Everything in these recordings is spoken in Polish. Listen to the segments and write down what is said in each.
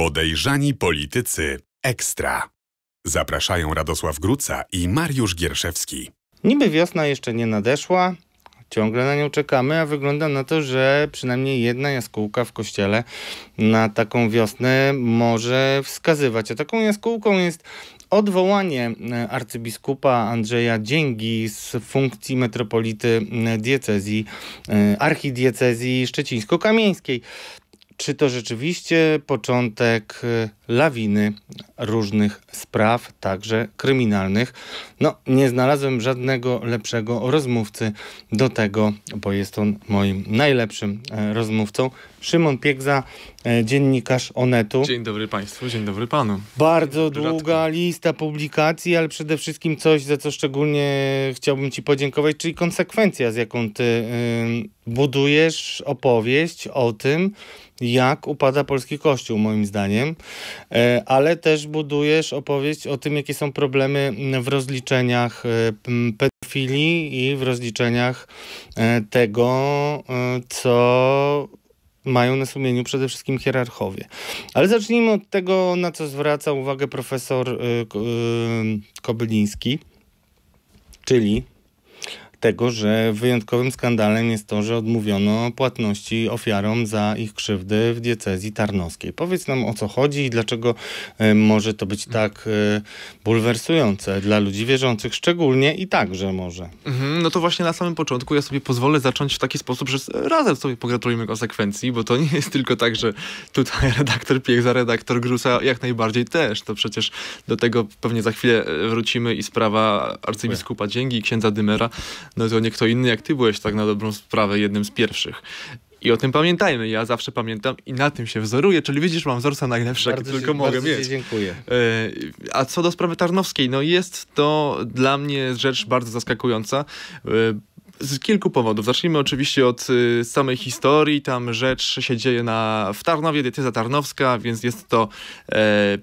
Podejrzani politycy ekstra. Zapraszają Radosław Gruca i Mariusz Gierszewski. Niby wiosna jeszcze nie nadeszła, ciągle na nią czekamy, a wygląda na to, że przynajmniej jedna jaskółka w kościele na taką wiosnę może wskazywać. A taką jaskółką jest odwołanie e, arcybiskupa Andrzeja Dzięgi z funkcji metropolity e, diecezji, e, archidiecezji szczecińsko-kamieńskiej. Czy to rzeczywiście początek y, lawiny różnych spraw, także kryminalnych? No, nie znalazłem żadnego lepszego rozmówcy do tego, bo jest on moim najlepszym e, rozmówcą. Szymon Piegza, e, dziennikarz Onetu. Dzień dobry Państwu, dzień dobry Panu. Bardzo dobry długa lista publikacji, ale przede wszystkim coś, za co szczególnie chciałbym Ci podziękować, czyli konsekwencja, z jaką Ty y, budujesz opowieść o tym, jak upada polski kościół, moim zdaniem, e, ale też budujesz opowieść o tym, jakie są problemy w rozliczeniach e, pedofilii i w rozliczeniach e, tego, co mają na sumieniu przede wszystkim hierarchowie. Ale zacznijmy od tego, na co zwraca uwagę profesor Kobyliński, czyli tego, że wyjątkowym skandalem jest to, że odmówiono płatności ofiarom za ich krzywdy w diecezji tarnowskiej. Powiedz nam o co chodzi i dlaczego e, może to być tak e, bulwersujące dla ludzi wierzących, szczególnie i także może. Mhm, no to właśnie na samym początku ja sobie pozwolę zacząć w taki sposób, że razem sobie pogratulujmy konsekwencji, bo to nie jest tylko tak, że tutaj redaktor Piechza, redaktor Grusa jak najbardziej też. To przecież do tego pewnie za chwilę e, wrócimy i sprawa arcybiskupa Dzięgi i księdza Dymera no to nie kto inny jak ty byłeś tak na dobrą sprawę jednym z pierwszych. I o tym pamiętajmy. Ja zawsze pamiętam i na tym się wzoruję. Czyli widzisz, mam wzorca najlepsze, jak tylko mogę mieć. dziękuję. E, a co do sprawy Tarnowskiej, no jest to dla mnie rzecz bardzo zaskakująca e, z kilku powodów. Zacznijmy oczywiście od y, samej historii. Tam rzecz się dzieje na, w Tarnowie, dietyza tarnowska, więc jest to e,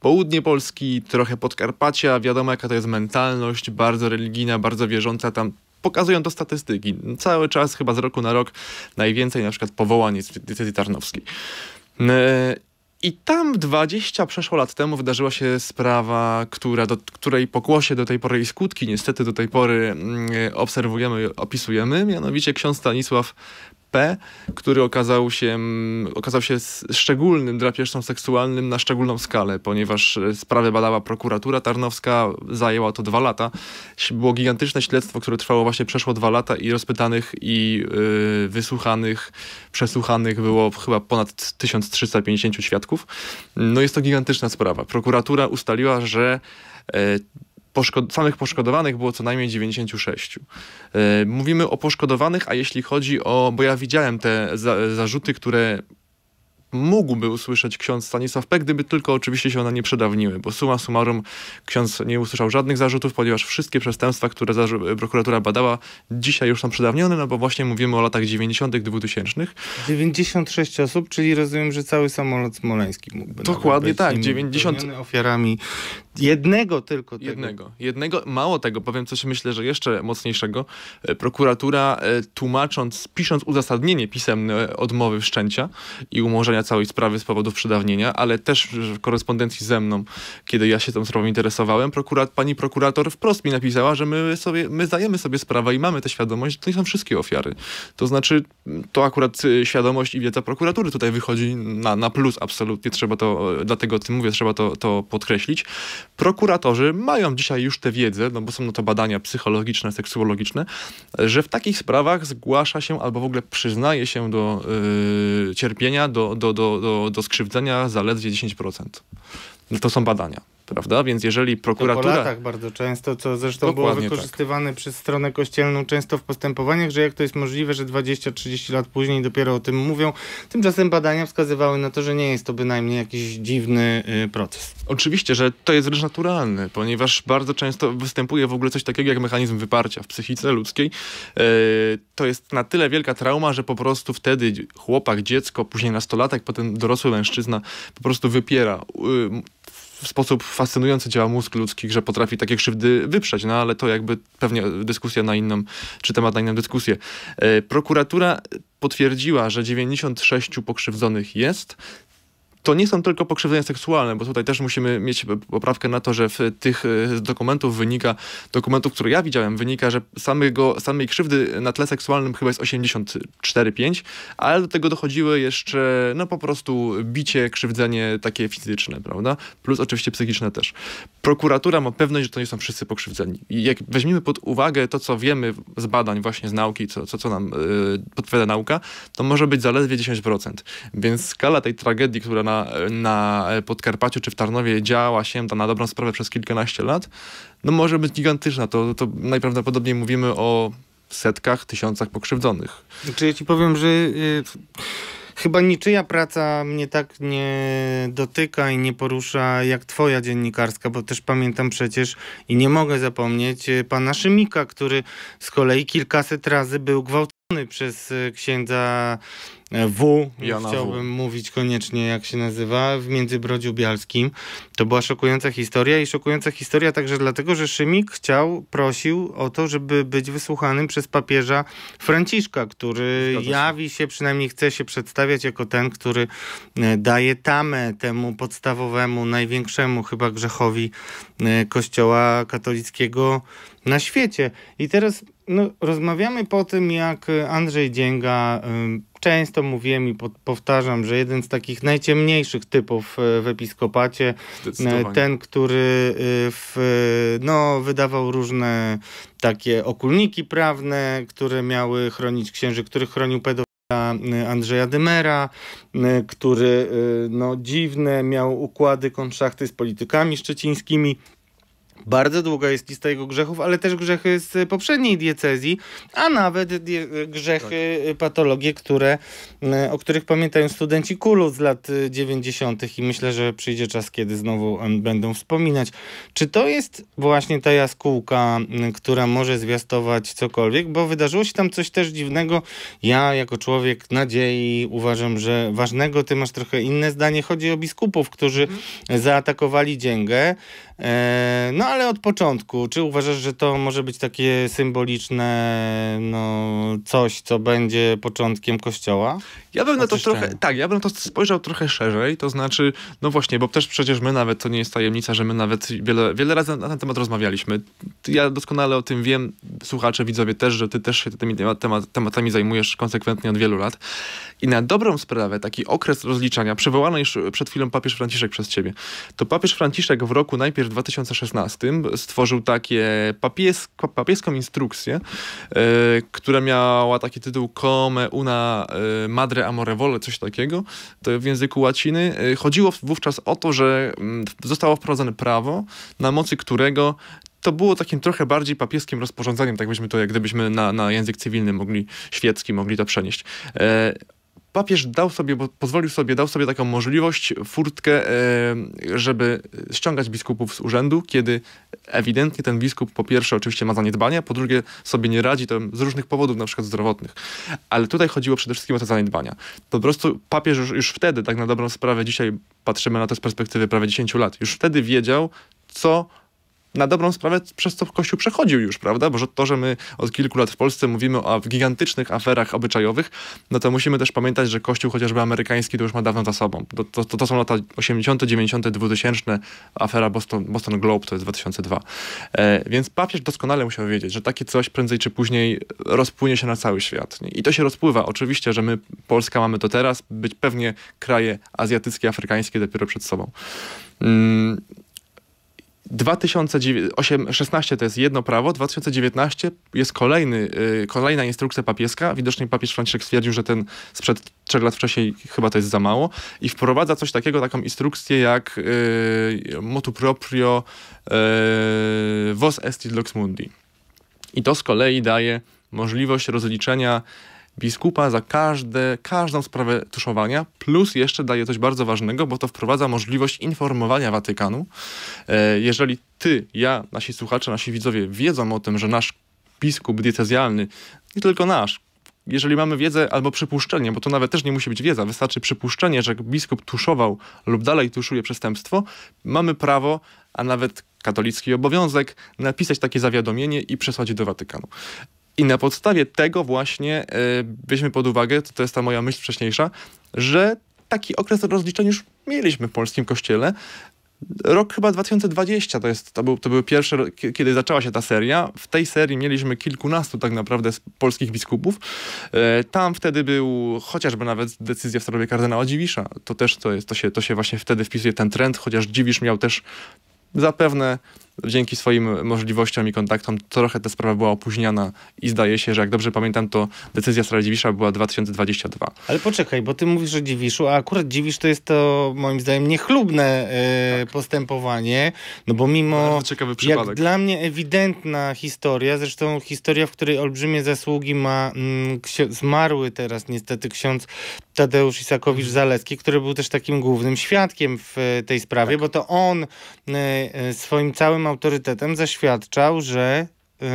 południe Polski, trochę Podkarpacia. Wiadomo, jaka to jest mentalność, bardzo religijna, bardzo wierząca. Tam pokazują to statystyki. Cały czas, chyba z roku na rok, najwięcej na przykład powołań jest w tarnowskiej. E, I tam 20 przeszło lat temu wydarzyła się sprawa, która, do której pokłosie do tej pory i skutki niestety do tej pory mm, obserwujemy, opisujemy. Mianowicie ksiądz Stanisław P, który okazał się, okazał się szczególnym drapieżcą seksualnym na szczególną skalę, ponieważ e, sprawę badała prokuratura tarnowska, zajęła to dwa lata. Było gigantyczne śledztwo, które trwało właśnie przeszło dwa lata i rozpytanych i yy, wysłuchanych, przesłuchanych było chyba ponad 1350 świadków. No jest to gigantyczna sprawa. Prokuratura ustaliła, że e, Poszko samych poszkodowanych było co najmniej 96. E, mówimy o poszkodowanych, a jeśli chodzi o, bo ja widziałem te za zarzuty, które mógłby usłyszeć ksiądz Stanisław P., gdyby tylko oczywiście się one nie przedawniły, bo suma summarum ksiądz nie usłyszał żadnych zarzutów, ponieważ wszystkie przestępstwa, które prokuratura badała, dzisiaj już są przedawnione, no bo właśnie mówimy o latach 90., 2000. 96 osób, czyli rozumiem, że cały samolot smoleński mógłby Dokładnie tak, 90 ofiarami Jednego tylko. Tego. Jednego. Jednego. Mało tego, powiem coś myślę, że jeszcze mocniejszego. E, prokuratura e, tłumacząc, pisząc uzasadnienie pisemne e, odmowy wszczęcia i umorzenia całej sprawy z powodów przedawnienia, ale też w korespondencji ze mną, kiedy ja się tą sprawą interesowałem, prokurat, pani prokurator wprost mi napisała, że my sobie, my zdajemy sobie sprawę i mamy tę świadomość, że to nie są wszystkie ofiary. To znaczy, to akurat y, świadomość i wiedza prokuratury tutaj wychodzi na, na plus absolutnie, trzeba to, dlatego o tym mówię, trzeba to, to podkreślić prokuratorzy mają dzisiaj już tę wiedzę, no bo są no to badania psychologiczne, seksuologiczne, że w takich sprawach zgłasza się albo w ogóle przyznaje się do yy, cierpienia, do, do, do, do, do skrzywdzenia zaledwie 10%. No to są badania prawda? Więc jeżeli prokuratura... To latach bardzo często, co zresztą było tak. wykorzystywane tak. przez stronę kościelną często w postępowaniach, że jak to jest możliwe, że 20-30 lat później dopiero o tym mówią. Tymczasem badania wskazywały na to, że nie jest to bynajmniej jakiś dziwny y, proces. Oczywiście, że to jest rzecz naturalny, ponieważ bardzo często występuje w ogóle coś takiego jak mechanizm wyparcia w psychice ludzkiej. E, to jest na tyle wielka trauma, że po prostu wtedy chłopak, dziecko, później nastolatek, potem dorosły mężczyzna po prostu wypiera. Y, w sposób fascynujący działa mózg ludzki, że potrafi takie krzywdy wyprzeć, no ale to jakby pewnie dyskusja na inną, czy temat na inną dyskusję. E, prokuratura potwierdziła, że 96 pokrzywdzonych jest, to nie są tylko pokrzywdzenia seksualne, bo tutaj też musimy mieć poprawkę na to, że w tych e, dokumentów wynika, dokumentów, które ja widziałem, wynika, że samego, samej krzywdy na tle seksualnym chyba jest 84,5, ale do tego dochodziły jeszcze no po prostu bicie, krzywdzenie takie fizyczne, prawda? Plus oczywiście psychiczne też. Prokuratura ma pewność, że to nie są wszyscy pokrzywdzeni. I jak weźmiemy pod uwagę to, co wiemy z badań właśnie z nauki, co, co, co nam yy, podpowiada nauka, to może być zaledwie 10%. Więc skala tej tragedii, która na na Podkarpaciu czy w Tarnowie działa się na dobrą sprawę przez kilkanaście lat, no może być gigantyczna. To, to najprawdopodobniej mówimy o setkach, tysiącach pokrzywdzonych. Czy znaczy, ja ci powiem, że... Yy chyba niczyja praca mnie tak nie dotyka i nie porusza jak twoja dziennikarska, bo też pamiętam przecież i nie mogę zapomnieć y, pana Szymika, który z kolei kilkaset razy był gwałcony przez y, księdza E, w, Jana chciałbym w. mówić koniecznie, jak się nazywa, w Międzybrodziu Bialskim. To była szokująca historia i szokująca historia także dlatego, że Szymik chciał, prosił o to, żeby być wysłuchanym przez papieża Franciszka, który jawi się, przynajmniej chce się przedstawiać jako ten, który e, daje tamę temu podstawowemu, największemu chyba grzechowi e, kościoła katolickiego na świecie. I teraz no, rozmawiamy po tym, jak e, Andrzej Dzięga e, często mówiłem i powtarzam, że jeden z takich najciemniejszych typów e, w episkopacie, ten, który w, no, wydawał różne takie okulniki prawne, które miały chronić księży, których chronił pedofila Andrzeja Dymera, który no, dziwne miał układy, konszachty z politykami szczecińskimi. Bardzo długa jest lista jego grzechów, ale też grzechy z poprzedniej diecezji, a nawet grzechy, tak. patologie, które, o których pamiętają studenci Kulu z lat 90. Y, i myślę, że przyjdzie czas, kiedy znowu będą wspominać. Czy to jest właśnie ta jaskółka, która może zwiastować cokolwiek? Bo wydarzyło się tam coś też dziwnego. Ja jako człowiek nadziei uważam, że ważnego, ty masz trochę inne zdanie. Chodzi o biskupów, którzy mhm. zaatakowali dzięgę. E, no ale od początku, czy uważasz, że to może być takie symboliczne no, coś, co będzie początkiem Kościoła? Ja bym na to trochę, tak, ja bym to spojrzał trochę szerzej, to znaczy, no właśnie, bo też przecież my nawet, to nie jest tajemnica, że my nawet wiele, wiele razy na ten temat rozmawialiśmy. Ja doskonale o tym wiem, słuchacze, widzowie też, że ty też się tymi temat, tematami zajmujesz konsekwentnie od wielu lat. I na dobrą sprawę taki okres rozliczania, przywołany już przed chwilą papież Franciszek przez ciebie, to papież Franciszek w roku najpierw w 2016 stworzył takie papiesko, papieską instrukcję, yy, która miała taki tytuł Come una e, madre amore vole, coś takiego, to w języku łaciny. E, chodziło wówczas o to, że mm, zostało wprowadzone prawo, na mocy którego to było takim trochę bardziej papieskim rozporządzeniem, tak byśmy to, jak gdybyśmy na, na język cywilny mogli, świecki, mogli to przenieść. E, papież dał sobie, pozwolił sobie, dał sobie taką możliwość, furtkę, e, żeby ściągać biskupów z urzędu, kiedy ewidentnie ten biskup po pierwsze oczywiście ma zaniedbania, po drugie sobie nie radzi to z różnych powodów, na przykład zdrowotnych. Ale tutaj chodziło przede wszystkim o te zaniedbania. Po prostu papież już, już wtedy, tak na dobrą sprawę, dzisiaj patrzymy na to z perspektywy prawie 10 lat, już wtedy wiedział, co na dobrą sprawę przez co Kościół przechodził już, prawda? Bo to, że my od kilku lat w Polsce mówimy o gigantycznych aferach obyczajowych, no to musimy też pamiętać, że Kościół chociażby amerykański to już ma dawno za sobą. To, to, to są lata 80., 90., 2000, afera Boston, Boston Globe to jest 2002. E, więc papież doskonale musiał wiedzieć, że takie coś prędzej czy później rozpłynie się na cały świat. I to się rozpływa. Oczywiście, że my, Polska, mamy to teraz, być pewnie kraje azjatyckie, afrykańskie dopiero przed sobą. Mm 2016 to jest jedno prawo, 2019 jest kolejny, y, kolejna instrukcja papieska. Widocznie papież Franciszek stwierdził, że ten sprzed trzech lat wcześniej chyba to jest za mało i wprowadza coś takiego, taką instrukcję jak y, motu proprio y, vos estit lux mundi. I to z kolei daje możliwość rozliczenia biskupa za każde, każdą sprawę tuszowania, plus jeszcze daje coś bardzo ważnego, bo to wprowadza możliwość informowania Watykanu. E, jeżeli ty, ja, nasi słuchacze, nasi widzowie wiedzą o tym, że nasz biskup diecezjalny, nie tylko nasz, jeżeli mamy wiedzę albo przypuszczenie, bo to nawet też nie musi być wiedza, wystarczy przypuszczenie, że biskup tuszował lub dalej tuszuje przestępstwo, mamy prawo, a nawet katolicki obowiązek, napisać takie zawiadomienie i przesłać do Watykanu. I na podstawie tego właśnie e, weźmy pod uwagę, to, to jest ta moja myśl wcześniejsza, że taki okres rozliczeń już mieliśmy w polskim kościele. Rok chyba 2020 to, jest, to, był, to były pierwsze, kiedy zaczęła się ta seria. W tej serii mieliśmy kilkunastu tak naprawdę polskich biskupów. E, tam wtedy był chociażby nawet decyzja w sprawie kardynała Dziwisza. To też to, jest, to, się, to się właśnie wtedy wpisuje ten trend, chociaż Dziwisz miał też zapewne dzięki swoim możliwościom i kontaktom trochę ta sprawa była opóźniana i zdaje się, że jak dobrze pamiętam, to decyzja w Dziwisza była 2022. Ale poczekaj, bo ty mówisz o Dziwiszu, a akurat Dziwisz to jest to moim zdaniem niechlubne e, tak. postępowanie, no bo mimo jak dla mnie ewidentna historia, zresztą historia, w której olbrzymie zasługi ma mm, zmarły teraz niestety ksiądz Tadeusz Isakowicz-Zaleski, który był też takim głównym świadkiem w tej sprawie, tak. bo to on e, e, swoim całym autorytetem zaświadczał, że y,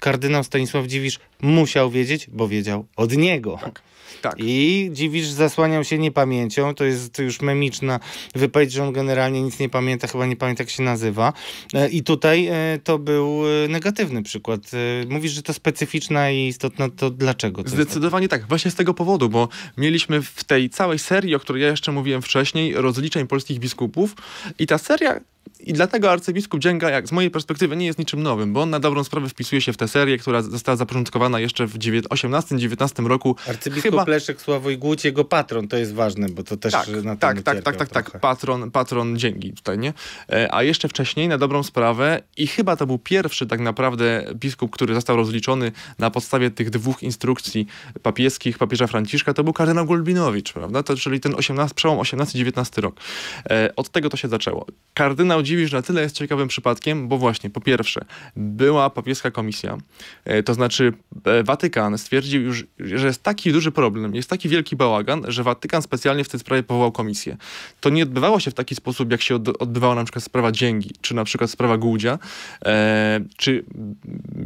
kardynał Stanisław Dziwisz musiał wiedzieć, bo wiedział od niego. Tak. Tak. I Dziwisz zasłaniał się niepamięcią. To jest już memiczna wypowiedź, że on generalnie nic nie pamięta, chyba nie pamięta jak się nazywa. E, I tutaj e, to był e, negatywny przykład. Mówisz, że to specyficzna i istotna, to dlaczego? To tak? Zdecydowanie tak. Właśnie z tego powodu, bo mieliśmy w tej całej serii, o której ja jeszcze mówiłem wcześniej, rozliczeń polskich biskupów i ta seria i dlatego arcybiskup Dzięga, jak z mojej perspektywy, nie jest niczym nowym, bo on na dobrą sprawę wpisuje się w tę serię, która została zapoczątkowana wypracowana jeszcze w XVIII-XIX roku. Arcybiskup chyba... Leszek Sławoj Głódź, jego patron, to jest ważne, bo to też tak, na tak, tak, tak, tak, tak, patron, patron dzięki tutaj, nie? E, a jeszcze wcześniej, na dobrą sprawę, i chyba to był pierwszy tak naprawdę biskup, który został rozliczony na podstawie tych dwóch instrukcji papieskich papieża Franciszka, to był kardynał Gulbinowicz, prawda? To, czyli ten 18, przełom XVIII-XIX rok. E, od tego to się zaczęło. Kardynał Dziwisz na tyle jest ciekawym przypadkiem, bo właśnie, po pierwsze, była papieska komisja, e, to znaczy E, Watykan stwierdził już, że jest taki duży problem, jest taki wielki bałagan, że Watykan specjalnie w tej sprawie powołał komisję. To nie odbywało się w taki sposób, jak się odbywała na przykład sprawa Dzięgi, czy na przykład sprawa Głudzia, e, czy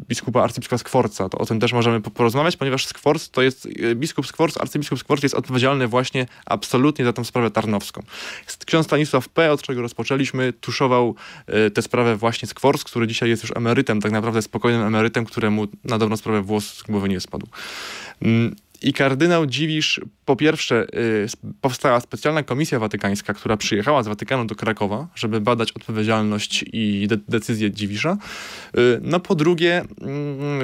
biskupa arcybiskupa Skworca. To o tym też możemy porozmawiać, ponieważ Skworc to jest, e, biskup Skworc, arcybiskup Skworc jest odpowiedzialny właśnie absolutnie za tą sprawę tarnowską. Ksiądz Stanisław P., od czego rozpoczęliśmy, tuszował e, tę sprawę właśnie Skworc, który dzisiaj jest już emerytem, tak naprawdę spokojnym emerytem, któremu nadawno sprawę włosy włos z głowy nie spadł. Mm, I kardynał Dziwisz, po pierwsze, y, powstała specjalna komisja watykańska, która przyjechała z Watykanu do Krakowa, żeby badać odpowiedzialność i de decyzję Dziwisza. Y, no po drugie, mm,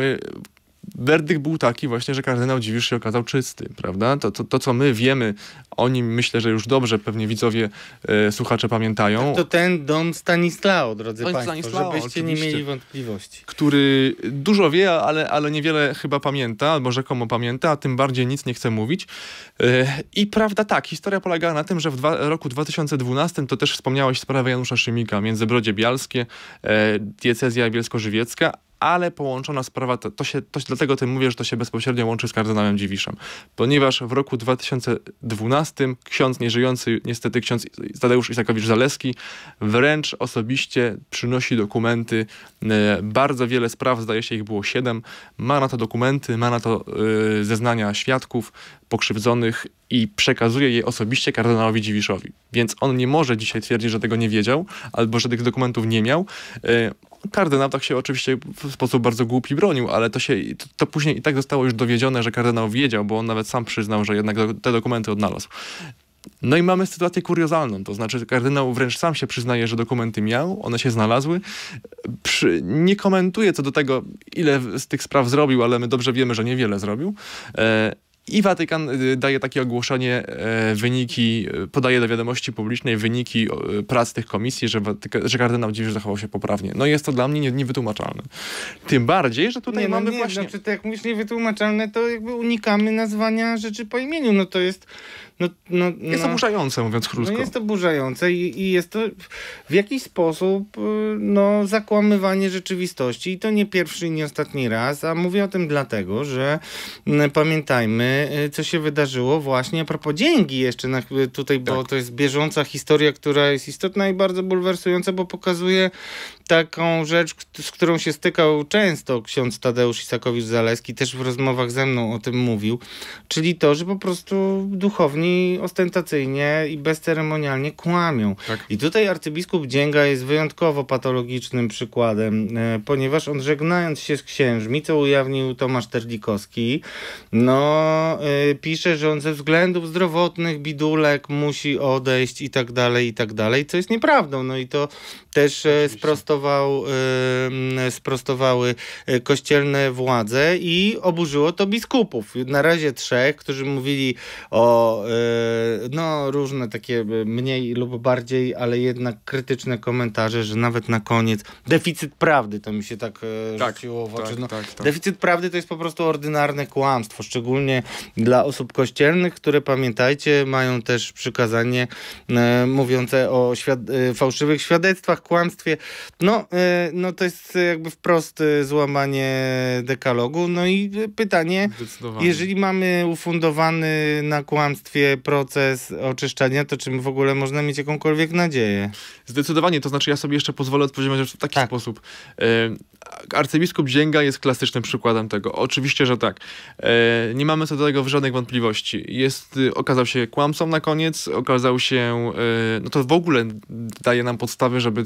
werdykt był taki właśnie, że kardynał Dziwisz się okazał czysty, prawda? To, to, to, co my wiemy o nim, myślę, że już dobrze pewnie widzowie, e, słuchacze pamiętają. Tak, to ten Don Stanislao, drodzy Don państwo, Stanislao, żebyście nie mieli wątpliwości. Który dużo wie, ale, ale niewiele chyba pamięta, albo rzekomo pamięta, a tym bardziej nic nie chce mówić. E, I prawda tak, historia polegała na tym, że w dwa, roku 2012, to też wspomniałeś sprawę Janusza Szymika, między Bialskie, e, diecezja bielsko-żywiecka, ale połączona sprawa, to, to się, to, dlatego o tym mówię, że to się bezpośrednio łączy z kardynałem Dziwiszem, ponieważ w roku 2012 ksiądz nieżyjący, niestety ksiądz Tadeusz Isakowicz-Zaleski, wręcz osobiście przynosi dokumenty, e, bardzo wiele spraw, zdaje się ich było siedem, ma na to dokumenty, ma na to e, zeznania świadków, pokrzywdzonych i przekazuje je osobiście kardynałowi Dziwiszowi. Więc on nie może dzisiaj twierdzić, że tego nie wiedział albo że tych dokumentów nie miał. E, kardynał tak się oczywiście w sposób bardzo głupi bronił, ale to się to, to później i tak zostało już dowiedzione, że kardynał wiedział, bo on nawet sam przyznał, że jednak do, te dokumenty odnalazł. No i mamy sytuację kuriozalną, to znaczy kardynał wręcz sam się przyznaje, że dokumenty miał, one się znalazły. Przy, nie komentuje co do tego, ile z tych spraw zrobił, ale my dobrze wiemy, że niewiele zrobił. E, i Watykan y, daje takie ogłoszenie, e, wyniki, e, podaje do wiadomości publicznej wyniki e, prac tych komisji, że, Watyka, że kardynał Dziwisz zachował się poprawnie. No jest to dla mnie niewytłumaczalne. Tym bardziej, że tutaj nie, no mamy no nie, właśnie... Znaczy, tak jak mówisz niewytłumaczalne, to jakby unikamy nazwania rzeczy po imieniu. No to jest no, no, no, jest oburzające, no. mówiąc krótko. No jest to i, i jest to w jakiś sposób y, no, zakłamywanie rzeczywistości i to nie pierwszy i nie ostatni raz, a mówię o tym dlatego, że mm, pamiętajmy, y, co się wydarzyło właśnie a propos dzięki jeszcze na, tutaj, bo tak. to jest bieżąca historia, która jest istotna i bardzo bulwersująca, bo pokazuje taką rzecz, z którą się stykał często ksiądz Tadeusz Isakowicz-Zaleski, też w rozmowach ze mną o tym mówił, czyli to, że po prostu duchowni ostentacyjnie i bezceremonialnie kłamią. Tak. I tutaj arcybiskup Dzięga jest wyjątkowo patologicznym przykładem, e, ponieważ on żegnając się z księżmi, co ujawnił Tomasz Terlikowski, no e, pisze, że on ze względów zdrowotnych bidulek musi odejść i tak dalej, i tak dalej, co jest nieprawdą. No i to też e, Oczywiście. sprostowanie sprostował, sprostowały y, kościelne władze i oburzyło to biskupów. Na razie trzech, którzy mówili o y, no, różne takie y, mniej lub bardziej, ale jednak krytyczne komentarze, że nawet na koniec deficyt prawdy, to mi się tak, tak rzuciło w tak, oczy. Tak, no, tak, tak. Deficyt prawdy to jest po prostu ordynarne kłamstwo, szczególnie dla osób kościelnych, które pamiętajcie, mają też przykazanie mówiące o świad fałszywych świadectwach, kłamstwie. No, e, no to jest jakby wprost e, złamanie dekalogu. No i pytanie, jeżeli mamy ufundowany na kłamstwie proces oczyszczania, to czym w ogóle można mieć jakąkolwiek nadzieję? Zdecydowanie, to znaczy ja sobie jeszcze pozwolę odpowiedzieć w taki tak. sposób. E, arcybiskup Dzięga jest klasycznym przykładem tego. Oczywiście, że tak. Nie mamy co do tego żadnych wątpliwości. Jest, y, okazał się kłamcą na koniec, okazał się, no to w ogóle daje nam podstawy, żeby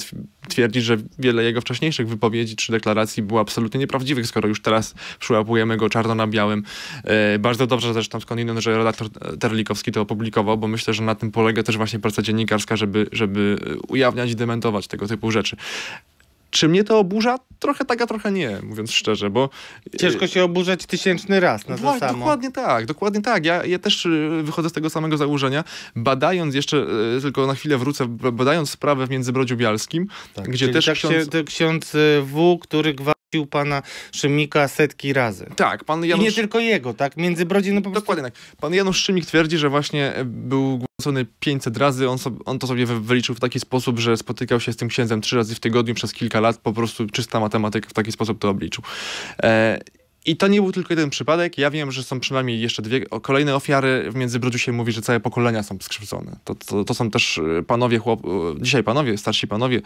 twierdzić, że wiele jego wcześniejszych wypowiedzi czy deklaracji było absolutnie nieprawdziwych, skoro już teraz przyłapujemy go czarno na białym. E, bardzo dobrze zresztą skądinąd, że redaktor e, Terlikowski to opublikował, bo myślę, że na tym polega też właśnie praca dziennikarska, żeby, żeby e, ujawniać i dementować tego typu rzeczy. Czy mnie to oburza? Trochę tak, a trochę nie, mówiąc szczerze, bo... E, Ciężko się oburzać tysięczny raz na no właśnie, to samo. Dokładnie tak, dokładnie tak. Ja, ja też e, wychodzę z tego samego założenia, badając jeszcze, e, tylko na chwilę wrócę, badając sprawę w Międzybrodziu Bialskim, tak, gdzie też tak ksiądz... Się, ksiądz W, który gwałci Bił pana Szymika setki razy. Tak, pan Janusz... I nie tylko jego, tak? Między Brodzi, no po prostu... Dokładnie tak. Pan Janusz Szymik twierdzi, że właśnie e, był głosowany 500 razy. On, sobie, on to sobie wyliczył w taki sposób, że spotykał się z tym księdzem trzy razy w tygodniu przez kilka lat. Po prostu czysta matematyka w taki sposób to obliczył. E, i to nie był tylko jeden przypadek. Ja wiem, że są przynajmniej jeszcze dwie kolejne ofiary. W Międzybrodziu się mówi, że całe pokolenia są skrzywdzone. To, to, to są też y, panowie, chłop, y, dzisiaj panowie, starsi panowie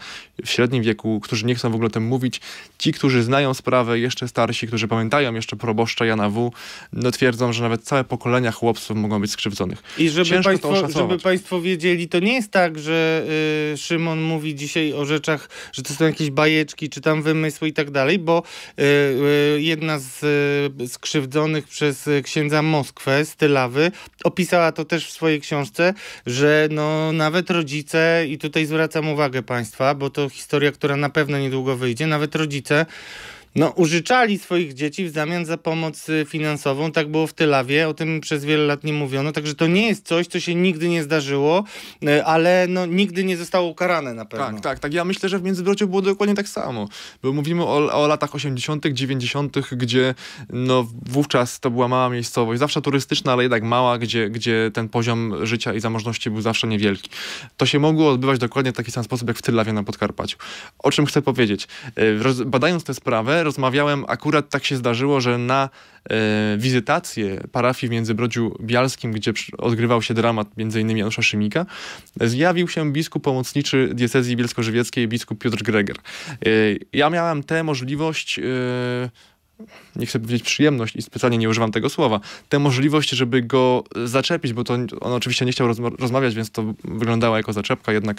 w średnim wieku, którzy nie chcą w ogóle o tym mówić. Ci, którzy znają sprawę, jeszcze starsi, którzy pamiętają jeszcze proboszcza Jana W., no twierdzą, że nawet całe pokolenia chłopców mogą być skrzywdzonych. I żeby, państwo, żeby państwo wiedzieli, to nie jest tak, że y, Szymon mówi dzisiaj o rzeczach, że to są jakieś bajeczki, czy tam wymysły i tak dalej, bo y, y, jedna z Y, skrzywdzonych przez y, księdza Moskwę z Tylawy. Opisała to też w swojej książce, że no, nawet rodzice, i tutaj zwracam uwagę Państwa, bo to historia, która na pewno niedługo wyjdzie, nawet rodzice no, użyczali swoich dzieci w zamian za pomoc y, finansową. Tak było w Tylawie, o tym przez wiele lat nie mówiono. Także to nie jest coś, co się nigdy nie zdarzyło, y, ale no, nigdy nie zostało ukarane na pewno. Tak, tak, tak. Ja myślę, że w Międzybrodziu było dokładnie tak samo. Bo mówimy o, o latach 80., 90., gdzie no, wówczas to była mała miejscowość, zawsze turystyczna, ale jednak mała, gdzie, gdzie ten poziom życia i zamożności był zawsze niewielki. To się mogło odbywać dokładnie w taki sam sposób, jak w Tylawie na Podkarpaciu. O czym chcę powiedzieć? Y, badając tę sprawę, rozmawiałem, akurat tak się zdarzyło, że na e, wizytację parafii w Międzybrodziu Bialskim, gdzie odgrywał się dramat m.in. Janusza Szymika, zjawił się biskup pomocniczy diecezji bielsko-żywieckiej, biskup Piotr Greger. E, ja miałem tę możliwość... E, nie chcę powiedzieć przyjemność i specjalnie nie używam tego słowa, tę możliwość, żeby go zaczepić, bo to on oczywiście nie chciał rozmawiać, więc to wyglądało jako zaczepka jednak.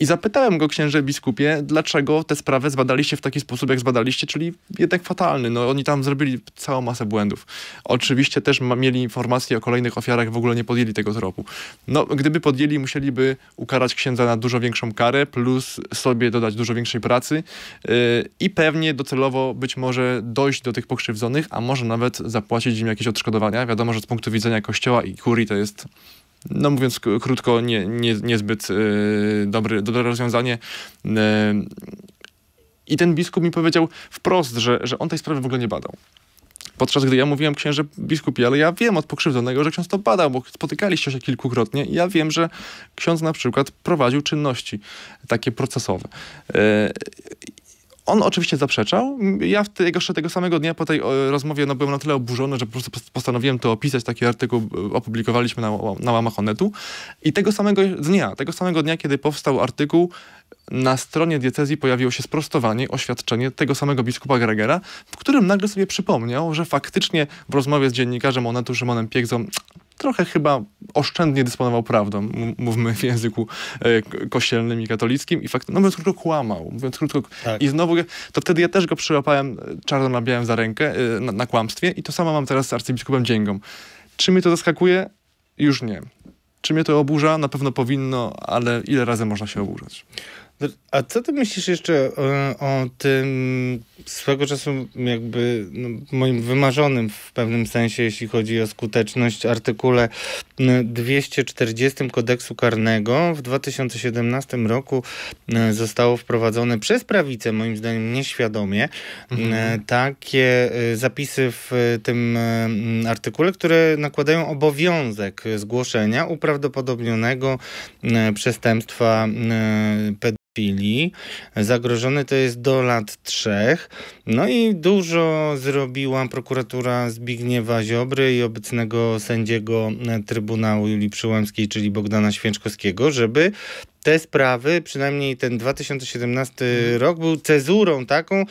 I zapytałem go, księże biskupie, dlaczego tę sprawę zbadaliście w taki sposób, jak zbadaliście, czyli jednak fatalny. No oni tam zrobili całą masę błędów. Oczywiście też mieli informacje o kolejnych ofiarach, w ogóle nie podjęli tego tropu. No, gdyby podjęli, musieliby ukarać księdza na dużo większą karę, plus sobie dodać dużo większej pracy yy, i pewnie docelowo być może dojść do tych pokrzywdzonych, a może nawet zapłacić im jakieś odszkodowania. Wiadomo, że z punktu widzenia kościoła i kurii to jest no mówiąc krótko, nie, nie, niezbyt yy, dobry, dobre rozwiązanie. Yy, I ten biskup mi powiedział wprost, że, że on tej sprawy w ogóle nie badał. Podczas gdy ja mówiłem księże biskupie, ale ja wiem od pokrzywdzonego, że ksiądz to badał, bo spotykaliście się kilkukrotnie i ja wiem, że ksiądz na przykład prowadził czynności takie procesowe. Yy, on oczywiście zaprzeczał. Ja w tego, tego samego dnia po tej e, rozmowie no, byłem na tyle oburzony, że po prostu postanowiłem to opisać. Taki artykuł e, opublikowaliśmy na, na łamach Onetu. I tego samego dnia, tego samego dnia, kiedy powstał artykuł, na stronie diecezji pojawiło się sprostowanie, oświadczenie tego samego biskupa Gregera, w którym nagle sobie przypomniał, że faktycznie w rozmowie z dziennikarzem Onetu Szymonem Piegzą trochę chyba oszczędnie dysponował prawdą, mówmy w języku e, kościelnym i katolickim i fakt. no mówiąc krótko, kłamał. Mówiąc krótko, tak. I znowu, to wtedy ja też go przyłapałem e, czarno na białym za rękę e, na, na kłamstwie i to samo mam teraz z arcybiskupem Dzięgą. Czy mnie to zaskakuje? Już nie. Czy mnie to oburza? Na pewno powinno, ale ile razy można się oburzać? A co ty myślisz jeszcze o, o tym swego czasu jakby no, moim wymarzonym w pewnym sensie, jeśli chodzi o skuteczność, artykule 240 kodeksu karnego w 2017 roku zostało wprowadzone przez prawicę, moim zdaniem nieświadomie, mhm. takie y, zapisy w tym y, artykule, które nakładają obowiązek zgłoszenia uprawdopodobnionego przestępstwa pedofilii chwili. Zagrożony to jest do lat trzech. No i dużo zrobiła prokuratura Zbigniewa Ziobry i obecnego sędziego Trybunału Julii Przyłębskiej, czyli Bogdana Święczkowskiego, żeby te sprawy, przynajmniej ten 2017 mm. rok, był cezurą taką,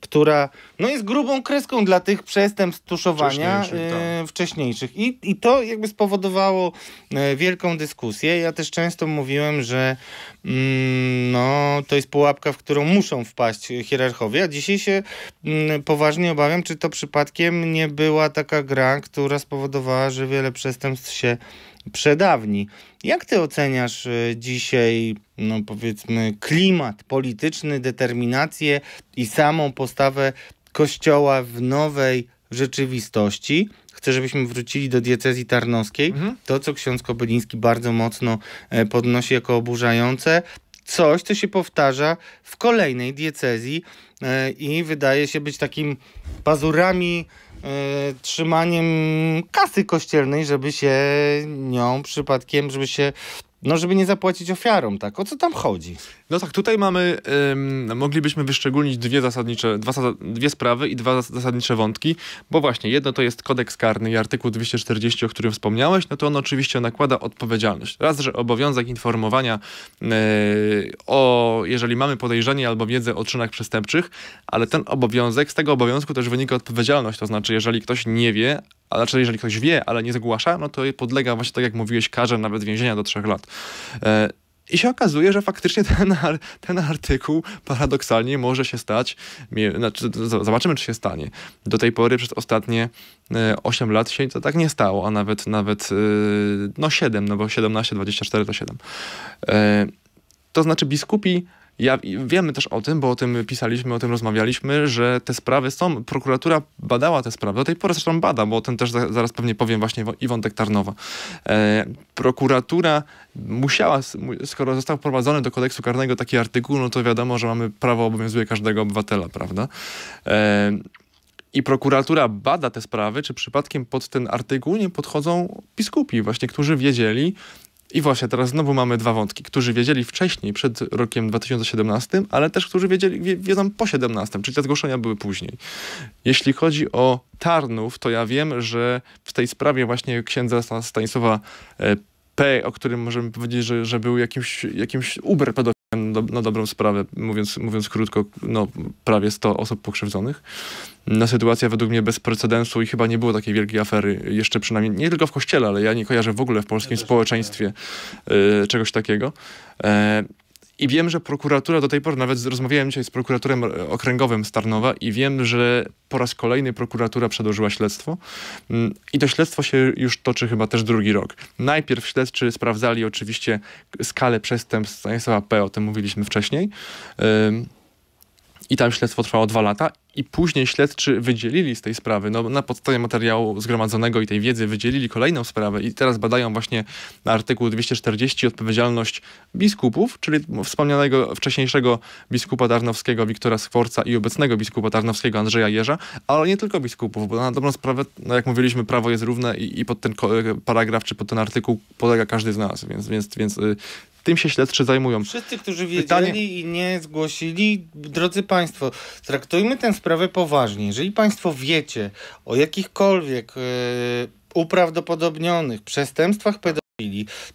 która no jest grubą kreską dla tych przestępstw tuszowania wcześniejszych. E, tak. wcześniejszych. I, I to jakby spowodowało e, wielką dyskusję. Ja też często mówiłem, że mm, no, to jest pułapka, w którą muszą wpaść hierarchowie, a dzisiaj się mm, poważnie obawiam, czy to przypadkiem nie była taka gra, która spowodowała, że wiele przestępstw się przedawni. Jak ty oceniasz e, dzisiaj, no powiedzmy, klimat polityczny, determinację i samą postawę Kościoła w nowej rzeczywistości? Chcę, żebyśmy wrócili do diecezji tarnowskiej. Mhm. To, co ksiądz Kobyliński bardzo mocno e, podnosi jako oburzające, coś, co się powtarza w kolejnej diecezji e, i wydaje się być takim pazurami E, trzymaniem kasy kościelnej, żeby się nią przypadkiem, żeby się no żeby nie zapłacić ofiarom, tak? O co tam chodzi? No tak, tutaj mamy, ym, moglibyśmy wyszczególnić dwie zasadnicze, dwa, dwie sprawy i dwa zasadnicze wątki, bo właśnie jedno to jest kodeks karny i artykuł 240, o którym wspomniałeś, no to on oczywiście nakłada odpowiedzialność. Raz, że obowiązek informowania yy, o, jeżeli mamy podejrzenie albo wiedzę o czynach przestępczych, ale ten obowiązek, z tego obowiązku też wynika odpowiedzialność, to znaczy jeżeli ktoś nie wie, a znaczy jeżeli ktoś wie, ale nie zgłasza, no to podlega właśnie, tak jak mówiłeś, karze nawet więzienia do trzech lat. Yy, i się okazuje, że faktycznie ten, ar ten artykuł paradoksalnie może się stać, znaczy, zobaczymy czy się stanie. Do tej pory przez ostatnie 8 e, lat się to tak nie stało, a nawet nawet e, no 7, no bo 17, 24 to 7. E, to znaczy biskupi ja, wiemy też o tym, bo o tym pisaliśmy, o tym rozmawialiśmy, że te sprawy są, prokuratura badała te sprawy, do tej pory zresztą bada, bo o tym też zaraz pewnie powiem właśnie i wątek Tarnowa. E, prokuratura musiała, skoro został wprowadzony do kodeksu karnego taki artykuł, no to wiadomo, że mamy prawo obowiązuje każdego obywatela, prawda? E, i prokuratura bada te sprawy, czy przypadkiem pod ten artykuł nie podchodzą biskupi, właśnie, którzy wiedzieli, i właśnie, teraz znowu mamy dwa wątki, którzy wiedzieli wcześniej, przed rokiem 2017, ale też którzy wiedzieli, wiedzą po 17, czyli te zgłoszenia były później. Jeśli chodzi o Tarnów, to ja wiem, że w tej sprawie właśnie księdza Stanisława e, P., o którym możemy powiedzieć, że, że był jakimś, jakimś uber do, na dobrą sprawę, mówiąc, mówiąc krótko, no, prawie 100 osób pokrzywdzonych. Na sytuacja według mnie bez precedensu i chyba nie było takiej wielkiej afery jeszcze przynajmniej, nie tylko w kościele, ale ja nie kojarzę w ogóle w polskim społeczeństwie y, czegoś takiego. E, i wiem, że prokuratura do tej pory, nawet rozmawiałem dzisiaj z prokuratorem e, okręgowym Starnowa i wiem, że po raz kolejny prokuratura przedłożyła śledztwo mm, i to śledztwo się już toczy chyba też drugi rok. Najpierw śledczy sprawdzali oczywiście skalę przestępstw Stanisława P., o tym mówiliśmy wcześniej, i tam śledztwo trwało dwa lata i później śledczy wydzielili z tej sprawy, no, na podstawie materiału zgromadzonego i tej wiedzy wydzielili kolejną sprawę i teraz badają właśnie artykuł 240 odpowiedzialność biskupów, czyli wspomnianego wcześniejszego biskupa Tarnowskiego Wiktora Skworca i obecnego biskupa Tarnowskiego Andrzeja Jerza, ale nie tylko biskupów, bo na dobrą sprawę, no, jak mówiliśmy, prawo jest równe i, i pod ten paragraf czy pod ten artykuł podlega każdy z nas, więc, więc, więc y, tym się śledczy zajmują. Wszyscy, którzy wiedzieli Pytanie... i nie zgłosili, drodzy Państwo, traktujmy tę sprawę poważnie. Jeżeli Państwo wiecie o jakichkolwiek. Yy, uprawdopodobnionych przestępstwach pedofilii,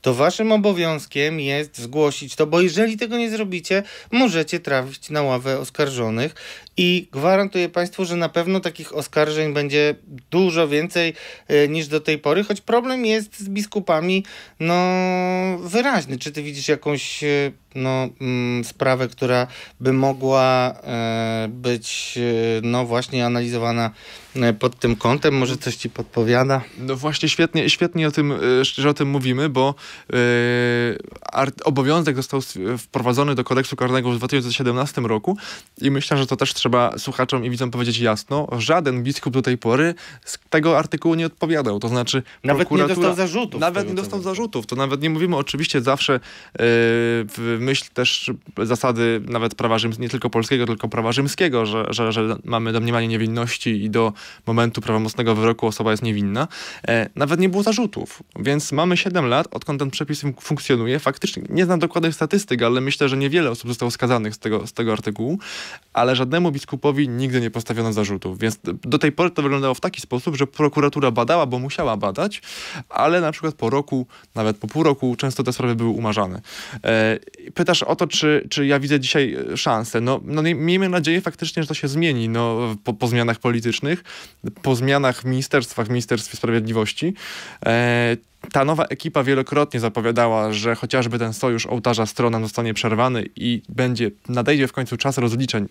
to waszym obowiązkiem jest zgłosić to, bo jeżeli tego nie zrobicie, możecie trafić na ławę oskarżonych i gwarantuję Państwu, że na pewno takich oskarżeń będzie dużo więcej e, niż do tej pory, choć problem jest z biskupami no wyraźny. Czy ty widzisz jakąś e, no, mm, sprawę, która by mogła e, być e, no właśnie analizowana e, pod tym kątem, może coś ci podpowiada? No właśnie świetnie, świetnie o tym, że o tym mówimy, bo obowiązek został wprowadzony do kodeksu karnego w 2017 roku i myślę, że to też trzeba słuchaczom i widzom powiedzieć jasno, żaden biskup do tej pory z tego artykułu nie odpowiadał, to znaczy Nawet nie dostał zarzutów. Nawet nie dostał zarzutów, to nawet nie mówimy oczywiście zawsze w myśl też zasady nawet prawa rzymskiego, nie tylko polskiego, tylko prawa rzymskiego, że, że, że mamy domniemanie niewinności i do momentu prawomocnego wyroku osoba jest niewinna, e, nawet nie było zarzutów. Więc mamy 7 lat, odkąd ten przepis funkcjonuje. Faktycznie nie znam dokładnych statystyk, ale myślę, że niewiele osób zostało skazanych z tego, z tego artykułu, ale żadnemu biskupowi nigdy nie postawiono zarzutów. Więc do tej pory to wyglądało w taki sposób, że prokuratura badała, bo musiała badać, ale na przykład po roku, nawet po pół roku często te sprawy były umarzane. E, pytasz o to, czy, czy ja widzę dzisiaj e, szansę. No, no miejmy nadzieję faktycznie, że to się zmieni no, po, po zmianach politycznych, po zmianach w ministerstwach, w Ministerstwie Sprawiedliwości. E, ta nowa ekipa wielokrotnie zapowiadała, że chociażby ten sojusz ołtarza stroną zostanie przerwany i będzie, nadejdzie w końcu czas rozliczeń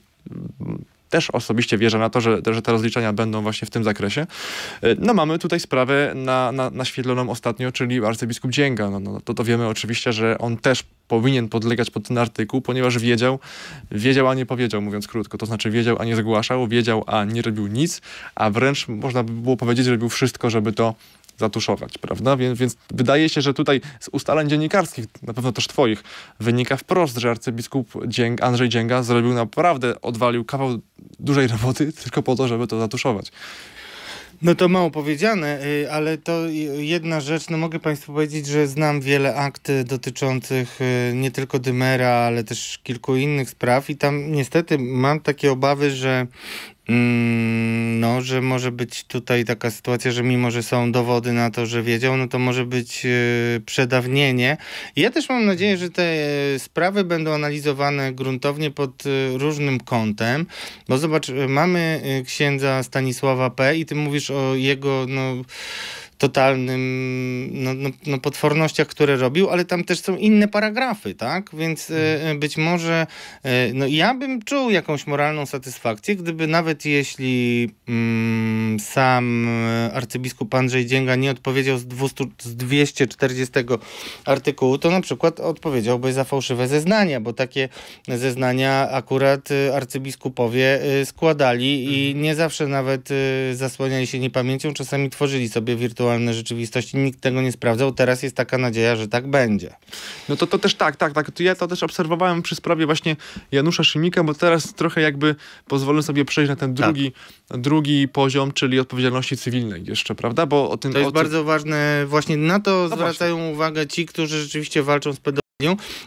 też osobiście wierzę na to, że, że te rozliczenia będą właśnie w tym zakresie. E, no mamy tutaj sprawę na, na, naświetloną ostatnio, czyli arcybiskup Dzięga. No, no, no, to, to wiemy oczywiście, że on też powinien podlegać pod ten artykuł, ponieważ wiedział, wiedział, a nie powiedział, mówiąc krótko. To znaczy wiedział, a nie zgłaszał, wiedział, a nie robił nic, a wręcz można by było powiedzieć, że robił wszystko, żeby to zatuszować, prawda? Więc, więc wydaje się, że tutaj z ustaleń dziennikarskich, na pewno też twoich, wynika wprost, że arcybiskup Dzięg, Andrzej Dzięga zrobił naprawdę, odwalił kawał dużej roboty tylko po to, żeby to zatuszować. No to mało powiedziane, y, ale to jedna rzecz, no mogę Państwu powiedzieć, że znam wiele akt dotyczących y, nie tylko Dymera, ale też kilku innych spraw i tam niestety mam takie obawy, że Mm, no, że może być tutaj taka sytuacja, że mimo, że są dowody na to, że wiedział, no to może być e, przedawnienie. Ja też mam nadzieję, że te e, sprawy będą analizowane gruntownie pod e, różnym kątem, bo zobacz, mamy księdza Stanisława P. i ty mówisz o jego, no totalnym, no, no, no, potwornościach, które robił, ale tam też są inne paragrafy, tak? Więc e, mhm. e, być może, e, no ja bym czuł jakąś moralną satysfakcję, gdyby nawet jeśli mm, sam arcybiskup Andrzej Dzięga nie odpowiedział z, 200, z 240 artykułu, to na przykład odpowiedziałby za fałszywe zeznania, bo takie zeznania akurat arcybiskupowie składali i mhm. nie zawsze nawet zasłaniali się niepamięcią, czasami tworzyli sobie wirtualne aktualnej rzeczywistości. Nikt tego nie sprawdzał. Teraz jest taka nadzieja, że tak będzie. No to, to też tak, tak, tak. Ja to też obserwowałem przy sprawie właśnie Janusza Szymika, bo teraz trochę jakby pozwolę sobie przejść na ten tak. drugi, tak. drugi poziom, czyli odpowiedzialności cywilnej jeszcze, prawda? Bo o tym, to jest o... bardzo ważne. Właśnie na to no zwracają właśnie. uwagę ci, którzy rzeczywiście walczą z pedofilią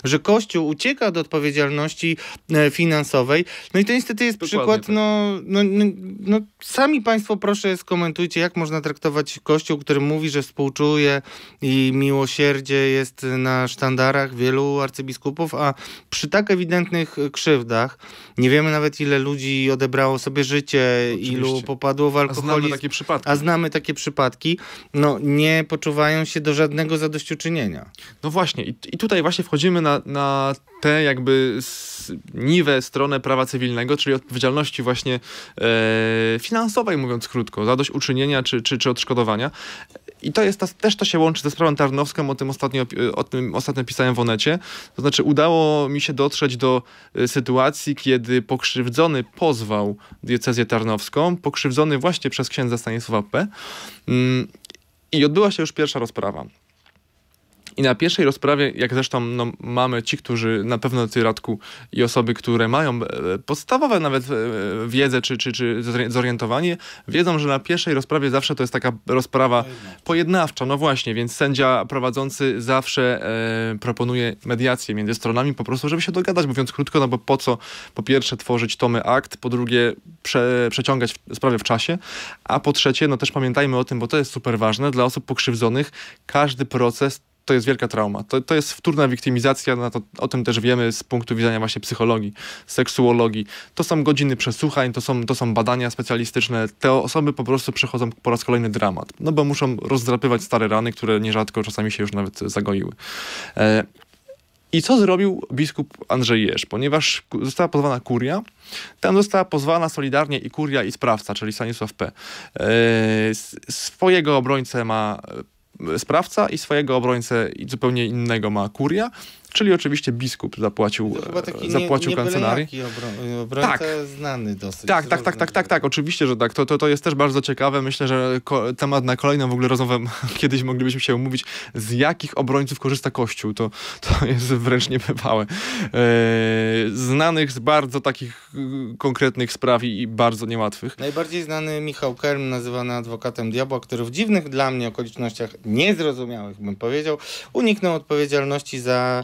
że Kościół ucieka do odpowiedzialności e, finansowej. No i to niestety jest Dokładnie przykład, tak. No, no, no, no, sami Państwo proszę skomentujcie, jak można traktować Kościół, który mówi, że współczuje i miłosierdzie jest na sztandarach wielu arcybiskupów, a przy tak ewidentnych krzywdach, nie wiemy nawet ile ludzi odebrało sobie życie, Oczywiście. ilu popadło w alkoholizm. A znamy takie przypadki. A znamy takie przypadki, no nie poczuwają się do żadnego zadośćuczynienia. No właśnie i, i tutaj właśnie właśnie wchodzimy na, na tę jakby niwę stronę prawa cywilnego, czyli odpowiedzialności właśnie e, finansowej, mówiąc krótko, zadośćuczynienia czy, czy, czy odszkodowania. I to jest, ta, też to się łączy ze sprawą tarnowską, o tym, ostatnio, o tym ostatnio pisałem w Onecie. To znaczy udało mi się dotrzeć do e, sytuacji, kiedy pokrzywdzony pozwał diecezję tarnowską, pokrzywdzony właśnie przez księdza Stanisława P. Mm, I odbyła się już pierwsza rozprawa. I na pierwszej rozprawie, jak zresztą no, mamy ci, którzy na pewno ty Radku i osoby, które mają e, podstawowe nawet e, wiedzę czy, czy, czy zorientowanie, wiedzą, że na pierwszej rozprawie zawsze to jest taka rozprawa pojednawcza. No właśnie, więc sędzia prowadzący zawsze e, proponuje mediację między stronami po prostu, żeby się dogadać, mówiąc krótko, no bo po co po pierwsze tworzyć tomy akt, po drugie prze, przeciągać sprawę w czasie, a po trzecie, no też pamiętajmy o tym, bo to jest super ważne, dla osób pokrzywdzonych każdy proces to jest wielka trauma. To, to jest wtórna wiktymizacja, to, o tym też wiemy z punktu widzenia właśnie psychologii, seksuologii. To są godziny przesłuchań, to są, to są badania specjalistyczne. Te osoby po prostu przechodzą po raz kolejny dramat, no bo muszą rozdrapywać stare rany, które nierzadko czasami się już nawet zagoiły. E i co zrobił biskup Andrzej Jerz? Ponieważ została pozwana kuria, tam została pozwana solidarnie i kuria i sprawca, czyli Stanisław P. E, swojego obrońcę ma sprawca i swojego obrońcę i zupełnie innego ma kuria Czyli oczywiście biskup zapłacił, e, zapłacił nie, nie kancelarii. Obro, e, tak. znany dosyć. Tak, tak, tak, tak, tak, tak, oczywiście, że tak. To, to, to jest też bardzo ciekawe. Myślę, że temat na kolejną w ogóle rozmowę kiedyś moglibyśmy się umówić, z jakich obrońców korzysta Kościół. To, to jest wręcz niebywałe. E, znanych z bardzo takich konkretnych spraw i bardzo niełatwych. Najbardziej znany Michał Kerm, nazywany adwokatem diabła, który w dziwnych dla mnie okolicznościach, niezrozumiałych bym powiedział, uniknął odpowiedzialności za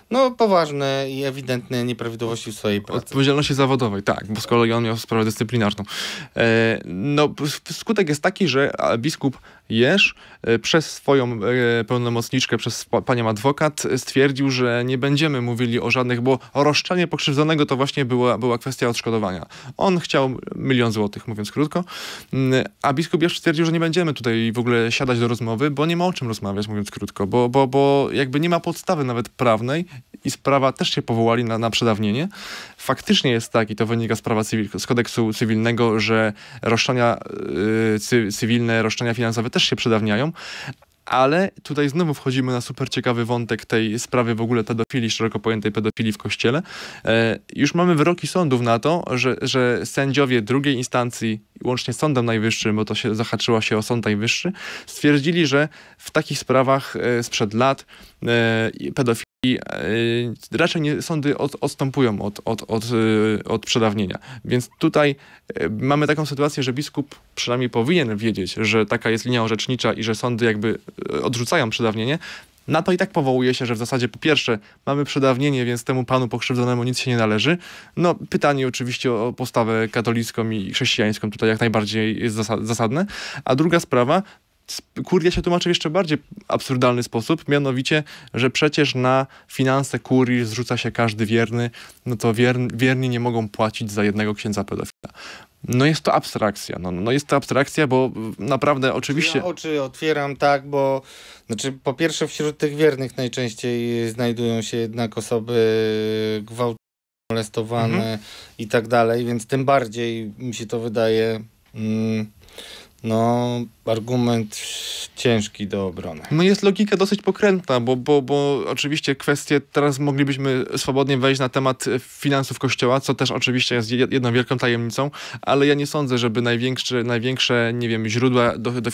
no, poważne i ewidentne nieprawidłowości w swojej pracy. Odpowiedzialności zawodowej, tak, bo z kolei on miał sprawę dyscyplinarną. E, no, skutek jest taki, że biskup Jerz e, przez swoją e, pełnomocniczkę, przez panią adwokat stwierdził, że nie będziemy mówili o żadnych, bo roszczenie pokrzywdzonego to właśnie była, była kwestia odszkodowania. On chciał milion złotych, mówiąc krótko, mm, a biskup Jerz stwierdził, że nie będziemy tutaj w ogóle siadać do rozmowy, bo nie ma o czym rozmawiać, mówiąc krótko, bo, bo, bo jakby nie ma podstawy nawet prawnej i sprawa też się powołali na, na przedawnienie. Faktycznie jest tak, i to wynika z prawa cywil, z kodeksu cywilnego, że roszczenia y, cy, cywilne, roszczenia finansowe też się przedawniają, ale tutaj znowu wchodzimy na super ciekawy wątek tej sprawy w ogóle pedofilii, szeroko pojętej pedofilii w kościele. E, już mamy wyroki sądów na to, że, że sędziowie drugiej instancji, łącznie z Sądem Najwyższym, bo to się zahaczyło się o Sąd Najwyższy, stwierdzili, że w takich sprawach e, sprzed lat e, i e, raczej nie, sądy od, odstępują od, od, od, e, od przedawnienia. Więc tutaj e, mamy taką sytuację, że biskup przynajmniej powinien wiedzieć, że taka jest linia orzecznicza i że sądy jakby odrzucają przedawnienie. Na to i tak powołuje się, że w zasadzie po pierwsze mamy przedawnienie, więc temu panu pokrzywdzonemu nic się nie należy. No pytanie oczywiście o postawę katolicką i chrześcijańską tutaj jak najbardziej jest zasadne. A druga sprawa kuria się tłumaczy w jeszcze bardziej absurdalny sposób, mianowicie, że przecież na finanse kurii zrzuca się każdy wierny, no to wierni, wierni nie mogą płacić za jednego księdza pedofila. No jest to abstrakcja, no, no jest to abstrakcja, bo naprawdę oczywiście... Ja oczy otwieram tak, bo znaczy po pierwsze wśród tych wiernych najczęściej znajdują się jednak osoby gwałtowane, mhm. molestowane i tak dalej, więc tym bardziej mi się to wydaje mm, no argument ciężki do obrony. No jest logika dosyć pokrętna, bo, bo, bo oczywiście kwestie, teraz moglibyśmy swobodnie wejść na temat finansów kościoła, co też oczywiście jest jedną wielką tajemnicą, ale ja nie sądzę, żeby największe, największe nie wiem, źródła do, do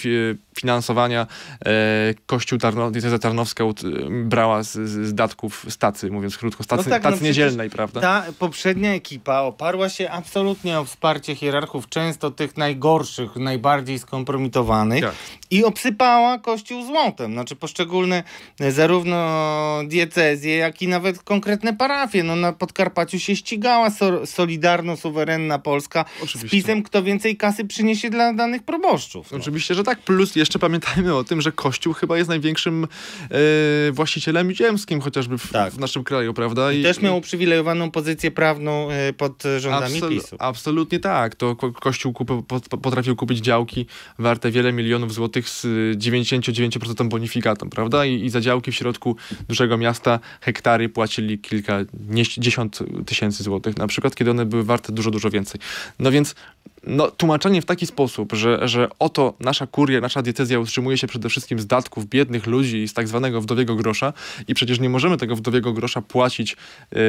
finansowania e, kościół Tarno, brała z, z datków stacy, mówiąc krótko, no stacy, tak, no tak, stacy no niedzielnej, prawda? Ta poprzednia ekipa oparła się absolutnie o wsparcie hierarchów, często tych najgorszych, najbardziej skompromitowanych, zbudowanych tak. i obsypała Kościół złotem. Znaczy poszczególne e, zarówno diecezje, jak i nawet konkretne parafie. No na Podkarpaciu się ścigała solidarno-suwerenna Polska Oczywiście. z pisem, kto więcej kasy przyniesie dla danych proboszczów. No. Oczywiście, że tak. Plus jeszcze pamiętajmy o tym, że Kościół chyba jest największym e, właścicielem ziemskim chociażby w, tak. w naszym kraju, prawda? I, I, też miał uprzywilejowaną pozycję prawną e, pod rządami absol PiSu. Absolutnie tak. To Kościół kup potrafił kupić działki warte wiele wiele milionów złotych z 99% y, bonifikatą, prawda? I, I za działki w środku dużego miasta hektary płacili kilka, dziesiąt tysięcy złotych, na przykład, kiedy one były warte dużo, dużo więcej. No więc no, tłumaczenie w taki sposób, że, że oto nasza kuria, nasza dietezja utrzymuje się przede wszystkim z datków biednych ludzi i z tak zwanego wdowiego grosza i przecież nie możemy tego wdowiego grosza płacić yy,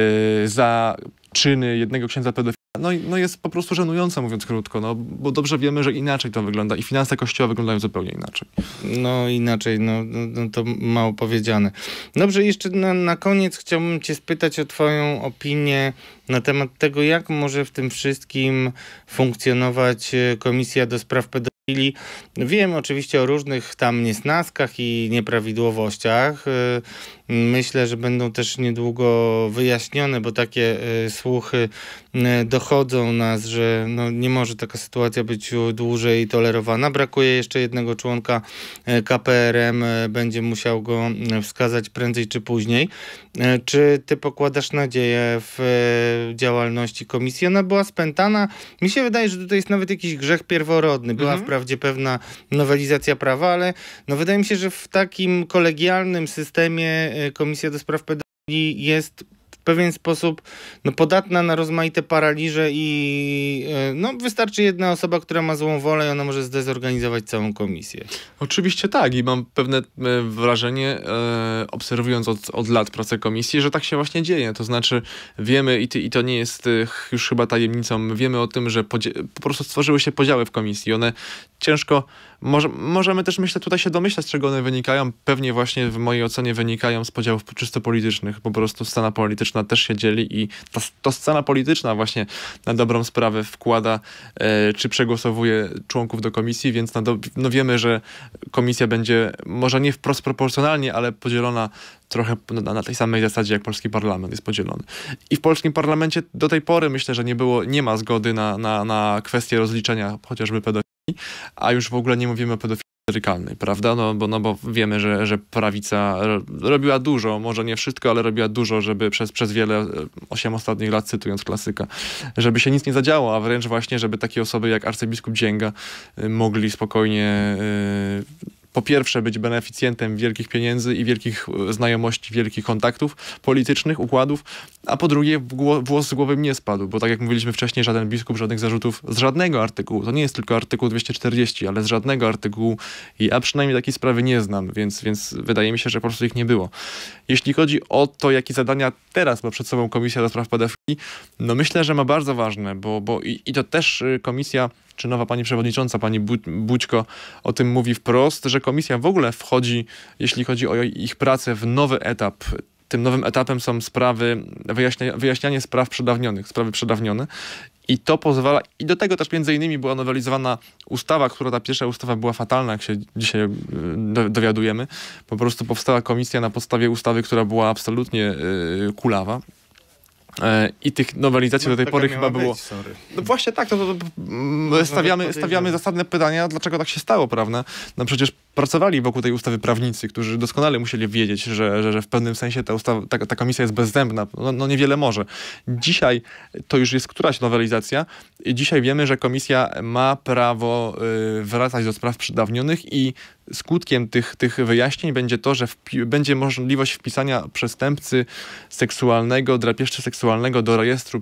za czyny jednego księdza pedofila, no, no jest po prostu żenująca, mówiąc krótko, no, bo dobrze wiemy, że inaczej to wygląda i finanse kościoła wyglądają zupełnie inaczej. No inaczej, no, no, no to mało powiedziane. Dobrze, jeszcze na, na koniec chciałbym cię spytać o twoją opinię na temat tego, jak może w tym wszystkim funkcjonować e, Komisja do Spraw Pedofilii. Wiem oczywiście o różnych tam niesnaskach i nieprawidłowościach, e, myślę, że będą też niedługo wyjaśnione, bo takie e, słuchy e, dochodzą nas, że no nie może taka sytuacja być dłużej tolerowana. Brakuje jeszcze jednego członka e, KPRM, będzie musiał go wskazać prędzej czy później. Czy ty pokładasz nadzieję w działalności komisji? Ona była spętana. Mi się wydaje, że tutaj jest nawet jakiś grzech pierworodny. Była mhm. wprawdzie pewna nowelizacja prawa, ale no wydaje mi się, że w takim kolegialnym systemie E, Komisja do Spraw Pedagogii jest w pewien sposób no, podatna na rozmaite paraliże i e, no, wystarczy jedna osoba, która ma złą wolę i ona może zdezorganizować całą komisję. Oczywiście tak i mam pewne e, wrażenie, e, obserwując od, od lat pracę komisji, że tak się właśnie dzieje. To znaczy wiemy i, ty, i to nie jest już chyba tajemnicą, wiemy o tym, że po prostu stworzyły się podziały w komisji. One ciężko może, możemy też, myślę, tutaj się domyślać, z czego one wynikają. Pewnie właśnie w mojej ocenie wynikają z podziałów czysto politycznych. Po prostu scena polityczna też się dzieli i ta, to scena polityczna właśnie na dobrą sprawę wkłada, e, czy przegłosowuje członków do komisji, więc do, no wiemy, że komisja będzie może nie wprost proporcjonalnie, ale podzielona trochę na, na tej samej zasadzie, jak polski parlament jest podzielony. I w polskim parlamencie do tej pory myślę, że nie było, nie ma zgody na, na, na kwestię rozliczenia chociażby pedofilii a już w ogóle nie mówimy o pedofilii radykalnej, prawda? No bo, no bo wiemy, że, że prawica robiła dużo, może nie wszystko, ale robiła dużo, żeby przez, przez wiele, e, osiem ostatnich lat, cytując klasyka, żeby się nic nie zadziało, a wręcz właśnie, żeby takie osoby jak arcybiskup Dzięga e, mogli spokojnie... Yy, po pierwsze być beneficjentem wielkich pieniędzy i wielkich e, znajomości, wielkich kontaktów politycznych, układów, a po drugie włos z głowy nie spadł, bo tak jak mówiliśmy wcześniej, żaden biskup żadnych zarzutów z żadnego artykułu, to nie jest tylko artykuł 240, ale z żadnego artykułu, i, a przynajmniej takiej sprawy nie znam, więc, więc wydaje mi się, że po prostu ich nie było. Jeśli chodzi o to, jakie zadania teraz ma przed sobą Komisja do Spraw Pedofilii, no myślę, że ma bardzo ważne, bo, bo i, i to też y, komisja czy nowa pani przewodnicząca, pani Bućko o tym mówi wprost, że komisja w ogóle wchodzi, jeśli chodzi o ich pracę, w nowy etap tym nowym etapem są sprawy, wyjaśnia, wyjaśnianie spraw przedawnionych, sprawy przedawnione. I to pozwala, i do tego też między innymi była nowelizowana ustawa, która ta pierwsza ustawa była fatalna, jak się dzisiaj e, dowiadujemy. Po prostu powstała komisja na podstawie ustawy, która była absolutnie e, kulawa. E, I tych nowelizacji no, do tej pory chyba być, było. Sorry. No właśnie tak, to, to, to stawiamy, stawiamy no. zasadne pytania, dlaczego tak się stało, prawda? No przecież pracowali wokół tej ustawy prawnicy, którzy doskonale musieli wiedzieć, że, że, że w pewnym sensie ta, ustawa, ta, ta komisja jest bezzębna. No, no, niewiele może. Dzisiaj to już jest któraś nowelizacja. Dzisiaj wiemy, że komisja ma prawo y, wracać do spraw przydawnionych i skutkiem tych, tych wyjaśnień będzie to, że będzie możliwość wpisania przestępcy seksualnego, drapieżcy seksualnego do rejestru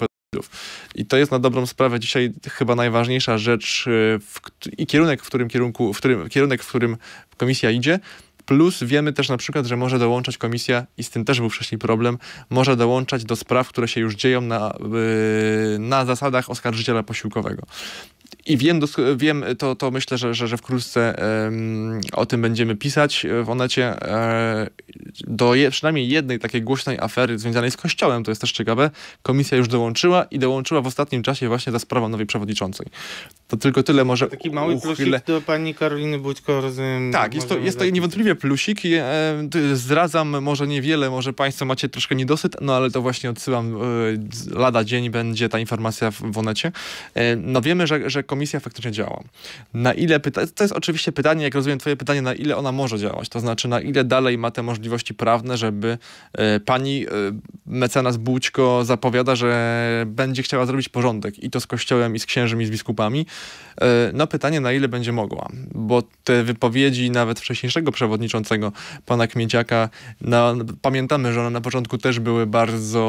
i to jest na dobrą sprawę dzisiaj chyba najważniejsza rzecz y, w, i kierunek, w którym kierunku, w którym, kierunek, w którym komisja idzie. Plus wiemy też na przykład, że może dołączać komisja, i z tym też był wcześniej problem, może dołączać do spraw, które się już dzieją na, yy, na zasadach oskarżyciela posiłkowego. I wiem, wiem to, to myślę, że, że, że wkrótce um, o tym będziemy pisać e, w Onecie. E, do je, przynajmniej jednej takiej głośnej afery związanej z Kościołem, to jest też ciekawe, komisja już dołączyła i dołączyła w ostatnim czasie właśnie za sprawą nowej przewodniczącej. To tylko tyle może... Taki mały plusik do pani Karoliny Budźko, rozumiem. Tak, jest to, jest to niewątpliwie plusik. E, zdradzam może niewiele, może państwo macie troszkę niedosyt, no ale to właśnie odsyłam. E, lada dzień będzie ta informacja w Onecie. E, no wiemy, że, że komisja komisja faktycznie działa. Na ile pyta- to jest oczywiście pytanie, jak rozumiem twoje pytanie, na ile ona może działać, to znaczy na ile dalej ma te możliwości prawne, żeby e, pani y, mecenas Bućko zapowiada, że będzie chciała zrobić porządek i to z kościołem, i z księżym, i z biskupami. E, no pytanie, na ile będzie mogła, bo te wypowiedzi nawet wcześniejszego przewodniczącego, pana Kmieciaka, no, pamiętamy, że one na początku też były bardzo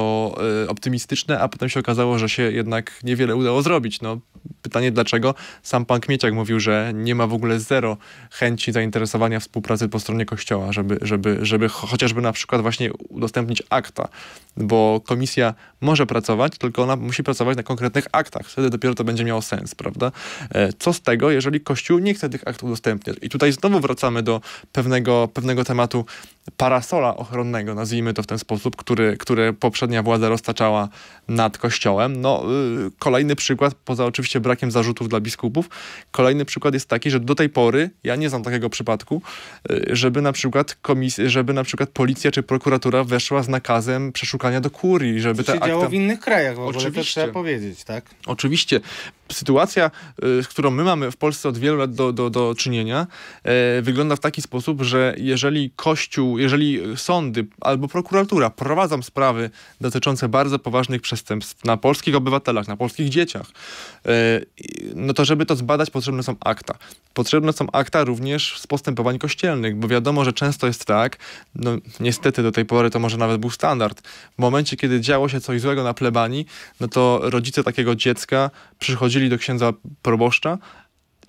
optymistyczne, a potem się okazało, że się jednak niewiele udało zrobić. No pytanie, dlaczego sam pan Kmieciak mówił, że nie ma w ogóle zero chęci zainteresowania współpracy po stronie Kościoła, żeby, żeby, żeby chociażby na przykład właśnie udostępnić akta, bo komisja może pracować, tylko ona musi pracować na konkretnych aktach. Wtedy dopiero to będzie miało sens, prawda? E, co z tego, jeżeli Kościół nie chce tych aktów udostępniać? I tutaj znowu wracamy do pewnego, pewnego tematu parasola ochronnego, nazwijmy to w ten sposób, który, który poprzednia władza roztaczała nad kościołem. No, y, kolejny przykład, poza oczywiście brakiem zarzutów dla biskupów, kolejny przykład jest taki, że do tej pory, ja nie znam takiego przypadku, y, żeby, na przykład komis- żeby na przykład policja czy prokuratura weszła z nakazem przeszukania do kurii, żeby to się akta... działo w innych krajach w ogóle, oczywiście. to trzeba powiedzieć, tak? Oczywiście. Sytuacja, y, z którą my mamy w Polsce od wielu lat do, do, do czynienia, wygląda w taki sposób, że jeżeli Kościół jeżeli sądy albo prokuratura prowadzą sprawy dotyczące bardzo poważnych przestępstw na polskich obywatelach, na polskich dzieciach, e, no to żeby to zbadać, potrzebne są akta. Potrzebne są akta również z postępowań kościelnych, bo wiadomo, że często jest tak, no niestety do tej pory to może nawet był standard, w momencie, kiedy działo się coś złego na plebanii, no to rodzice takiego dziecka przychodzili do księdza proboszcza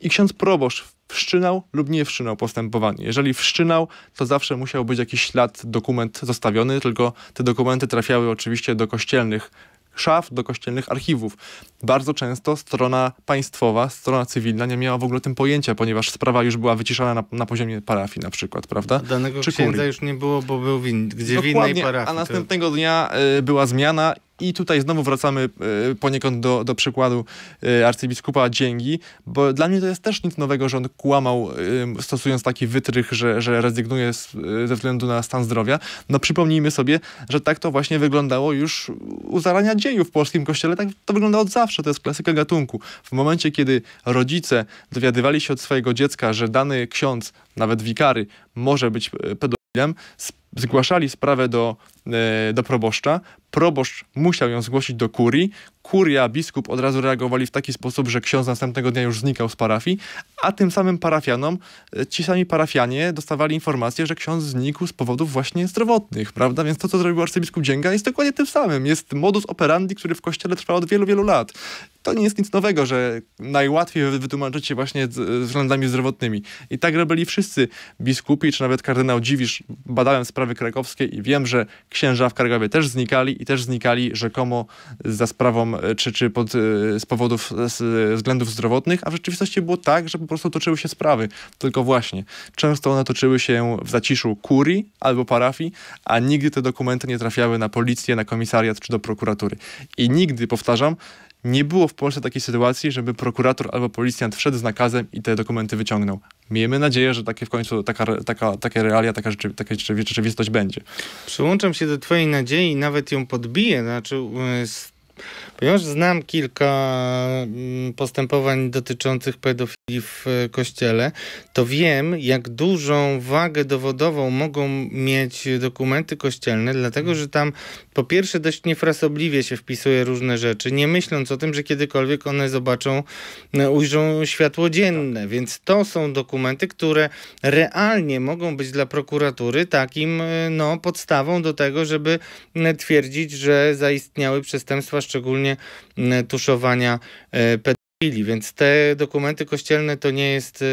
i ksiądz proboszcz wszczynał lub nie wszczynał postępowanie. Jeżeli wszczynał, to zawsze musiał być jakiś ślad, dokument zostawiony, tylko te dokumenty trafiały oczywiście do kościelnych szaf, do kościelnych archiwów. Bardzo często strona państwowa, strona cywilna nie miała w ogóle tym pojęcia, ponieważ sprawa już była wyciszana na, na poziomie parafii na przykład, prawda? Danego Czy księdza już nie było, bo był win, gdzie Dokładnie, w innej parafii. A następnego to... dnia y, była zmiana i tutaj znowu wracamy e, poniekąd do, do przykładu e, arcybiskupa Dzięgi, bo dla mnie to jest też nic nowego, że on kłamał stosując taki wytrych, że, że rezygnuje z, e, ze względu na stan zdrowia. No przypomnijmy sobie, że tak to właśnie wyglądało już u zarania dziejów w polskim kościele. Tak to wygląda od zawsze, to jest klasyka gatunku. W momencie, kiedy rodzice dowiadywali się od swojego dziecka, że dany ksiądz, nawet wikary, może być pedofilem, zgłaszali sprawę do, e, do proboszcza. Proboszcz musiał ją zgłosić do kurii. Kuria, biskup od razu reagowali w taki sposób, że ksiądz następnego dnia już znikał z parafii, a tym samym parafianom, e, ci sami parafianie dostawali informację, że ksiądz znikł z powodów właśnie zdrowotnych, prawda? Więc to, co zrobił arcybiskup Dzięga jest dokładnie tym samym. Jest modus operandi, który w kościele trwa od wielu, wielu lat to nie jest nic nowego, że najłatwiej wytłumaczyć się właśnie względami zdrowotnymi. I tak robili wszyscy biskupi, czy nawet kardynał Dziwisz. Badałem sprawy krakowskie i wiem, że księża w Krakowie też znikali i też znikali rzekomo za sprawą, e, czy, czy pod, e, z powodów, e, z względów zdrowotnych, a w rzeczywistości było tak, że po prostu toczyły się sprawy. Tylko właśnie, często one toczyły się w zaciszu kurii albo parafii, a nigdy te dokumenty nie trafiały na policję, na komisariat czy do prokuratury. I nigdy, powtarzam, nie było w Polsce takiej sytuacji, żeby prokurator albo policjant wszedł z nakazem i te dokumenty wyciągnął. Miejmy nadzieję, że takie w końcu taka, taka, takie realia, taka, rzeczy, taka rzeczywistość będzie. Przyłączam się do Twojej nadziei i nawet ją podbiję. Znaczy, y, z Ponieważ znam kilka mm, postępowań dotyczących pedofilii w e, kościele, to wiem, jak dużą wagę dowodową mogą mieć dokumenty kościelne, dlatego że tam po pierwsze dość niefrasobliwie się wpisuje różne rzeczy, nie myśląc o tym, że kiedykolwiek one zobaczą, e, ujrzą światło dzienne. Więc to są dokumenty, które realnie mogą być dla prokuratury takim e, no, podstawą do tego, żeby twierdzić, że zaistniały przestępstwa szczególnie mm, tuszowania pedofilii chwili, więc te dokumenty kościelne to nie jest y,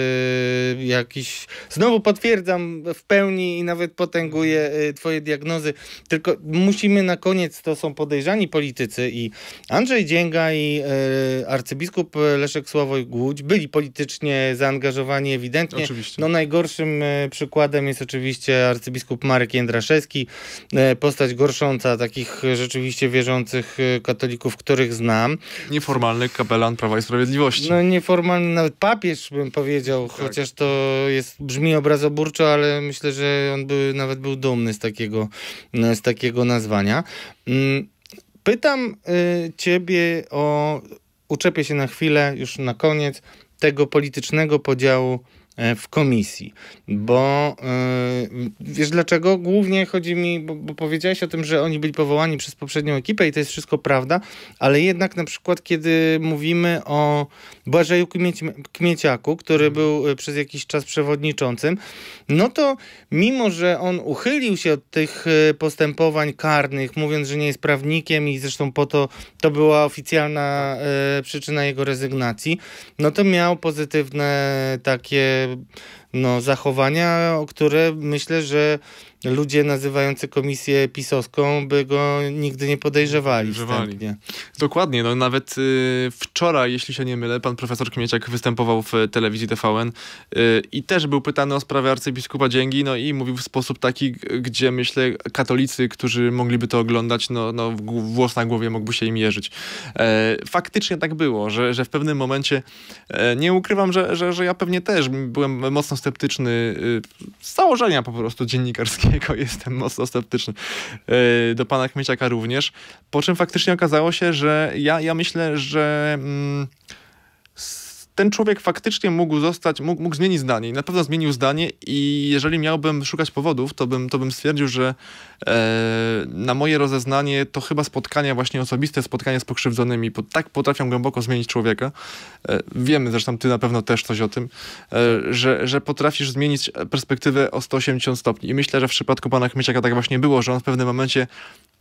jakiś. Znowu potwierdzam w pełni i nawet potęguję y, Twoje diagnozy, tylko musimy na koniec, to są podejrzani politycy i Andrzej Dzięga i y, arcybiskup Leszek Sławoj Głódź byli politycznie zaangażowani ewidentnie. Oczywiście. No najgorszym przykładem jest oczywiście arcybiskup Marek Jędraszewski, postać gorsząca takich rzeczywiście wierzących katolików, których znam. Nieformalny kapelan Prawa i Sprawiedliwości Sprawiedliwości. No nieformalny nawet papież bym powiedział, tak. chociaż to jest, brzmi obrazoburczo, ale myślę, że on by, nawet był dumny z takiego, no, z takiego nazwania. Mm, pytam y, ciebie o, uczepię się na chwilę, już na koniec, tego politycznego podziału E, w komisji, bo yy, wiesz dlaczego? Głównie chodzi mi, bo, bo powiedziałeś o tym, że oni byli powołani przez poprzednią ekipę i to jest wszystko prawda, ale jednak na przykład kiedy mówimy o Błażeju Kmieciaku, który był e, przez jakiś czas przewodniczącym, no to mimo, że on uchylił się od tych e, postępowań karnych, mówiąc, że nie jest prawnikiem i zresztą po to to była oficjalna e, przyczyna jego rezygnacji, no to miał pozytywne takie no, zachowania, o które myślę, że ludzie nazywający komisję pisowską by go nigdy nie podejrzewali. podejrzewali. Dokładnie, no nawet y, wczoraj, jeśli się nie mylę, pan profesor Kmieciak występował w telewizji TVN y, i też był pytany o sprawę arcybiskupa Dzięgi, no i mówił w sposób taki, gdzie myślę katolicy, którzy mogliby to oglądać, no, no włos na głowie mógłby się im jeżyć. E, faktycznie tak było, że, że w pewnym momencie, e, nie ukrywam, że, że, że ja pewnie też byłem mocno sceptyczny y, z założenia po prostu dziennikarskiego, Kaczyńskiego jestem mocno sceptyczny. E, do pana Kmieciaka również. Po czym faktycznie okazało się, że ja, ja myślę, że... Mm, ten człowiek faktycznie mógł zostać, mógł, mógł zmienić zdanie i na pewno zmienił zdanie i jeżeli miałbym szukać powodów, to bym, to bym stwierdził, że e, na moje rozeznanie to chyba spotkania właśnie osobiste, spotkania z pokrzywdzonymi, bo tak potrafią głęboko zmienić człowieka. E, wiemy zresztą, ty na pewno też coś o tym, e, że, że potrafisz zmienić perspektywę o 180 stopni i myślę, że w przypadku pana Chmieciaka tak właśnie było, że on w pewnym momencie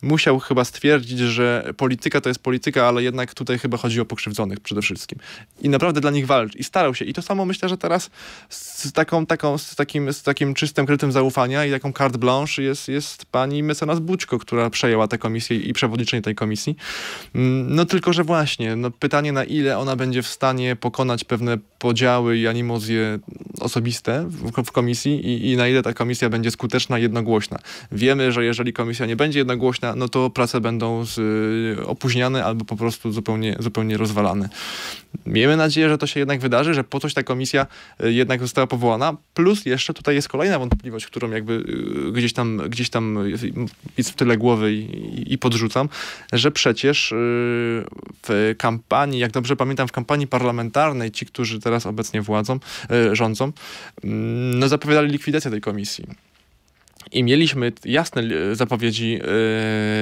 musiał chyba stwierdzić, że polityka to jest polityka, ale jednak tutaj chyba chodzi o pokrzywdzonych przede wszystkim. I naprawdę dla nich walczy i starał się. I to samo myślę, że teraz z, taką, taką, z, takim, z takim czystym krytym zaufania i taką carte blanche jest, jest pani mecenas Bućko, która przejęła tę komisję i przewodniczy tej komisji. Mm, no tylko, że właśnie, no, pytanie na ile ona będzie w stanie pokonać pewne podziały i animozje osobiste w, w komisji i, i, na ile ta komisja będzie skuteczna, jednogłośna. Wiemy, że jeżeli komisja nie będzie jednogłośna, no to prace będą z, y, opóźniane albo po prostu zupełnie, zupełnie rozwalane. Miejmy nadzieję, że to się jednak wydarzy, że po coś ta komisja y, jednak została powołana, plus jeszcze tutaj jest kolejna wątpliwość, którą jakby y, gdzieś tam, gdzieś tam jest w tyle głowy i, i podrzucam, że przecież w kampanii, jak dobrze pamiętam, w kampanii parlamentarnej ci, którzy teraz teraz obecnie władzą, e, rządzą, mm, no zapowiadali likwidację tej komisji. I mieliśmy jasne zapowiedzi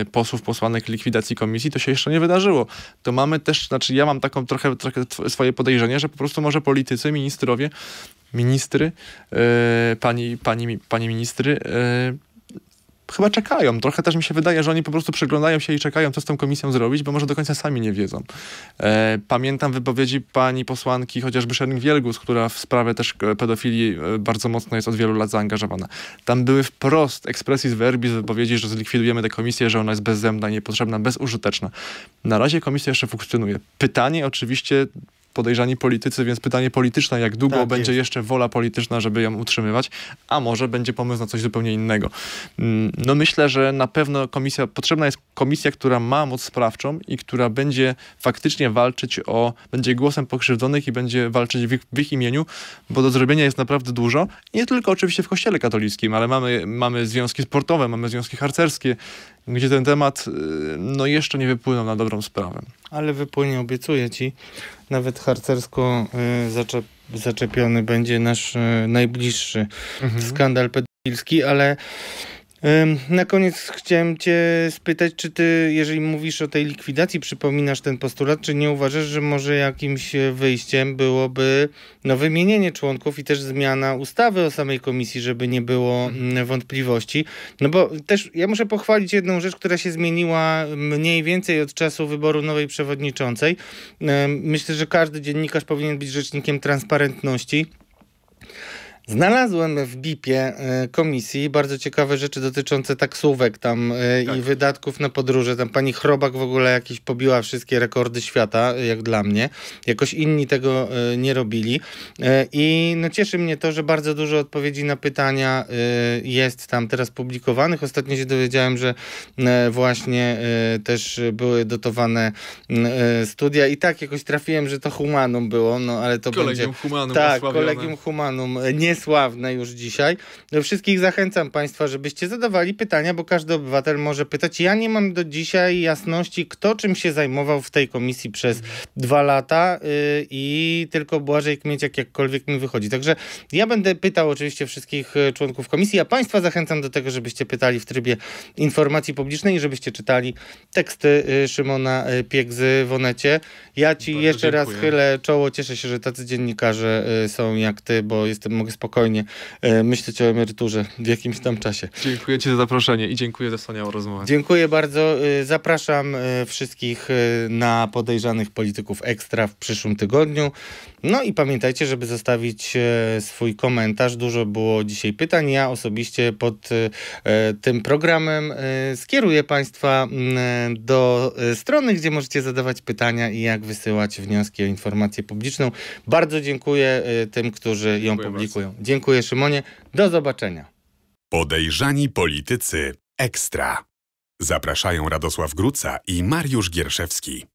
e, posłów, posłanek likwidacji komisji, to się jeszcze nie wydarzyło. To mamy też, znaczy ja mam taką trochę, trochę swoje podejrzenie, że po prostu może politycy, ministrowie, ministry, e, pani, pani, pani ministry, chyba czekają. Trochę też mi się wydaje, że oni po prostu przeglądają się i czekają, co z tą komisją zrobić, bo może do końca sami nie wiedzą. E, pamiętam wypowiedzi pani posłanki chociażby Szering-Wielgus, która w sprawie też e, pedofilii e, bardzo mocno jest od wielu lat zaangażowana. Tam były wprost ekspresji z verbis wypowiedzi, że zlikwidujemy tę komisję, że ona jest bezzemna, niepotrzebna, bezużyteczna. Na razie komisja jeszcze funkcjonuje. Pytanie oczywiście podejrzani politycy, więc pytanie polityczne, jak długo tak będzie jest. jeszcze wola polityczna, żeby ją utrzymywać, a może będzie pomysł na coś zupełnie innego. Mm, no myślę, że na pewno komisja, potrzebna jest komisja, która ma moc sprawczą i która będzie faktycznie walczyć o, będzie głosem pokrzywdzonych i będzie walczyć w ich, w ich imieniu, bo do zrobienia jest naprawdę dużo. Nie tylko oczywiście w kościele katolickim, ale mamy, mamy związki sportowe, mamy związki harcerskie, gdzie ten temat y, no, jeszcze nie wypłynął na dobrą sprawę. Ale wypłynie, obiecuję ci nawet harcersko y, zaczep zaczepiony będzie nasz y, najbliższy mhm. skandal pedofilski, ale na koniec chciałem Cię spytać, czy Ty, jeżeli mówisz o tej likwidacji, przypominasz ten postulat, czy nie uważasz, że może jakimś e, wyjściem byłoby no, wymienienie członków i też zmiana ustawy o samej komisji, żeby nie było mhm. wątpliwości? No bo też ja muszę pochwalić jedną rzecz, która się zmieniła mniej więcej od czasu wyboru nowej przewodniczącej. Myślę, że każdy dziennikarz powinien być rzecznikiem transparentności. Znalazłem w BIP-ie e, komisji bardzo ciekawe rzeczy dotyczące taksówek tam e, tak. i wydatków na podróże. Tam pani Chrobak w ogóle jakieś pobiła wszystkie rekordy świata, e, jak dla mnie. Jakoś inni tego nie robili. I no cieszy mnie to, że bardzo dużo odpowiedzi na pytania jest tam teraz publikowanych. Ostatnio się dowiedziałem, że właśnie też były dotowane studia i tak jakoś trafiłem, że to humanum było, no ale to kolegium będzie... Humanum tak, osławione. kolegium humanum. Nie niesławne już dzisiaj. Wszystkich zachęcam Państwa, żebyście zadawali pytania, bo każdy obywatel może pytać. Ja nie mam do dzisiaj jasności, kto czym się zajmował w tej komisji przez dwa lata y, i tylko Błażej Kmieciak jakkolwiek mi wychodzi. Także ja będę pytał oczywiście wszystkich y, członków komisji, a Państwa zachęcam do tego, żebyście pytali w trybie informacji publicznej i żebyście czytali teksty y, Szymona Piegzy z Wonecie ja ci Bardzo jeszcze dziękuję. raz chylę czoło. Cieszę się, że tacy dziennikarze y, są jak ty, bo jestem, mogę spokojnie y, myśleć o emeryturze w jakimś tam czasie. Dziękuję ci za zaproszenie i dziękuję za wspaniałą rozmowę. Dziękuję bardzo. Y, zapraszam wszystkich na podejrzanych polityków ekstra w przyszłym tygodniu. No i pamiętajcie, żeby zostawić e, swój komentarz. Dużo było dzisiaj pytań. Ja osobiście pod e, tym programem e, skieruję Państwa mm, do strony, gdzie możecie zadawać pytania i jak wysyłać wnioski o informację publiczną. Bardzo dziękuję tym, którzy ją dziękuję publikują. Bardzo. Dziękuję Szymonie. Do zobaczenia. Podejrzani politycy ekstra. Zapraszają Radosław Gruca i Mariusz Gierszewski.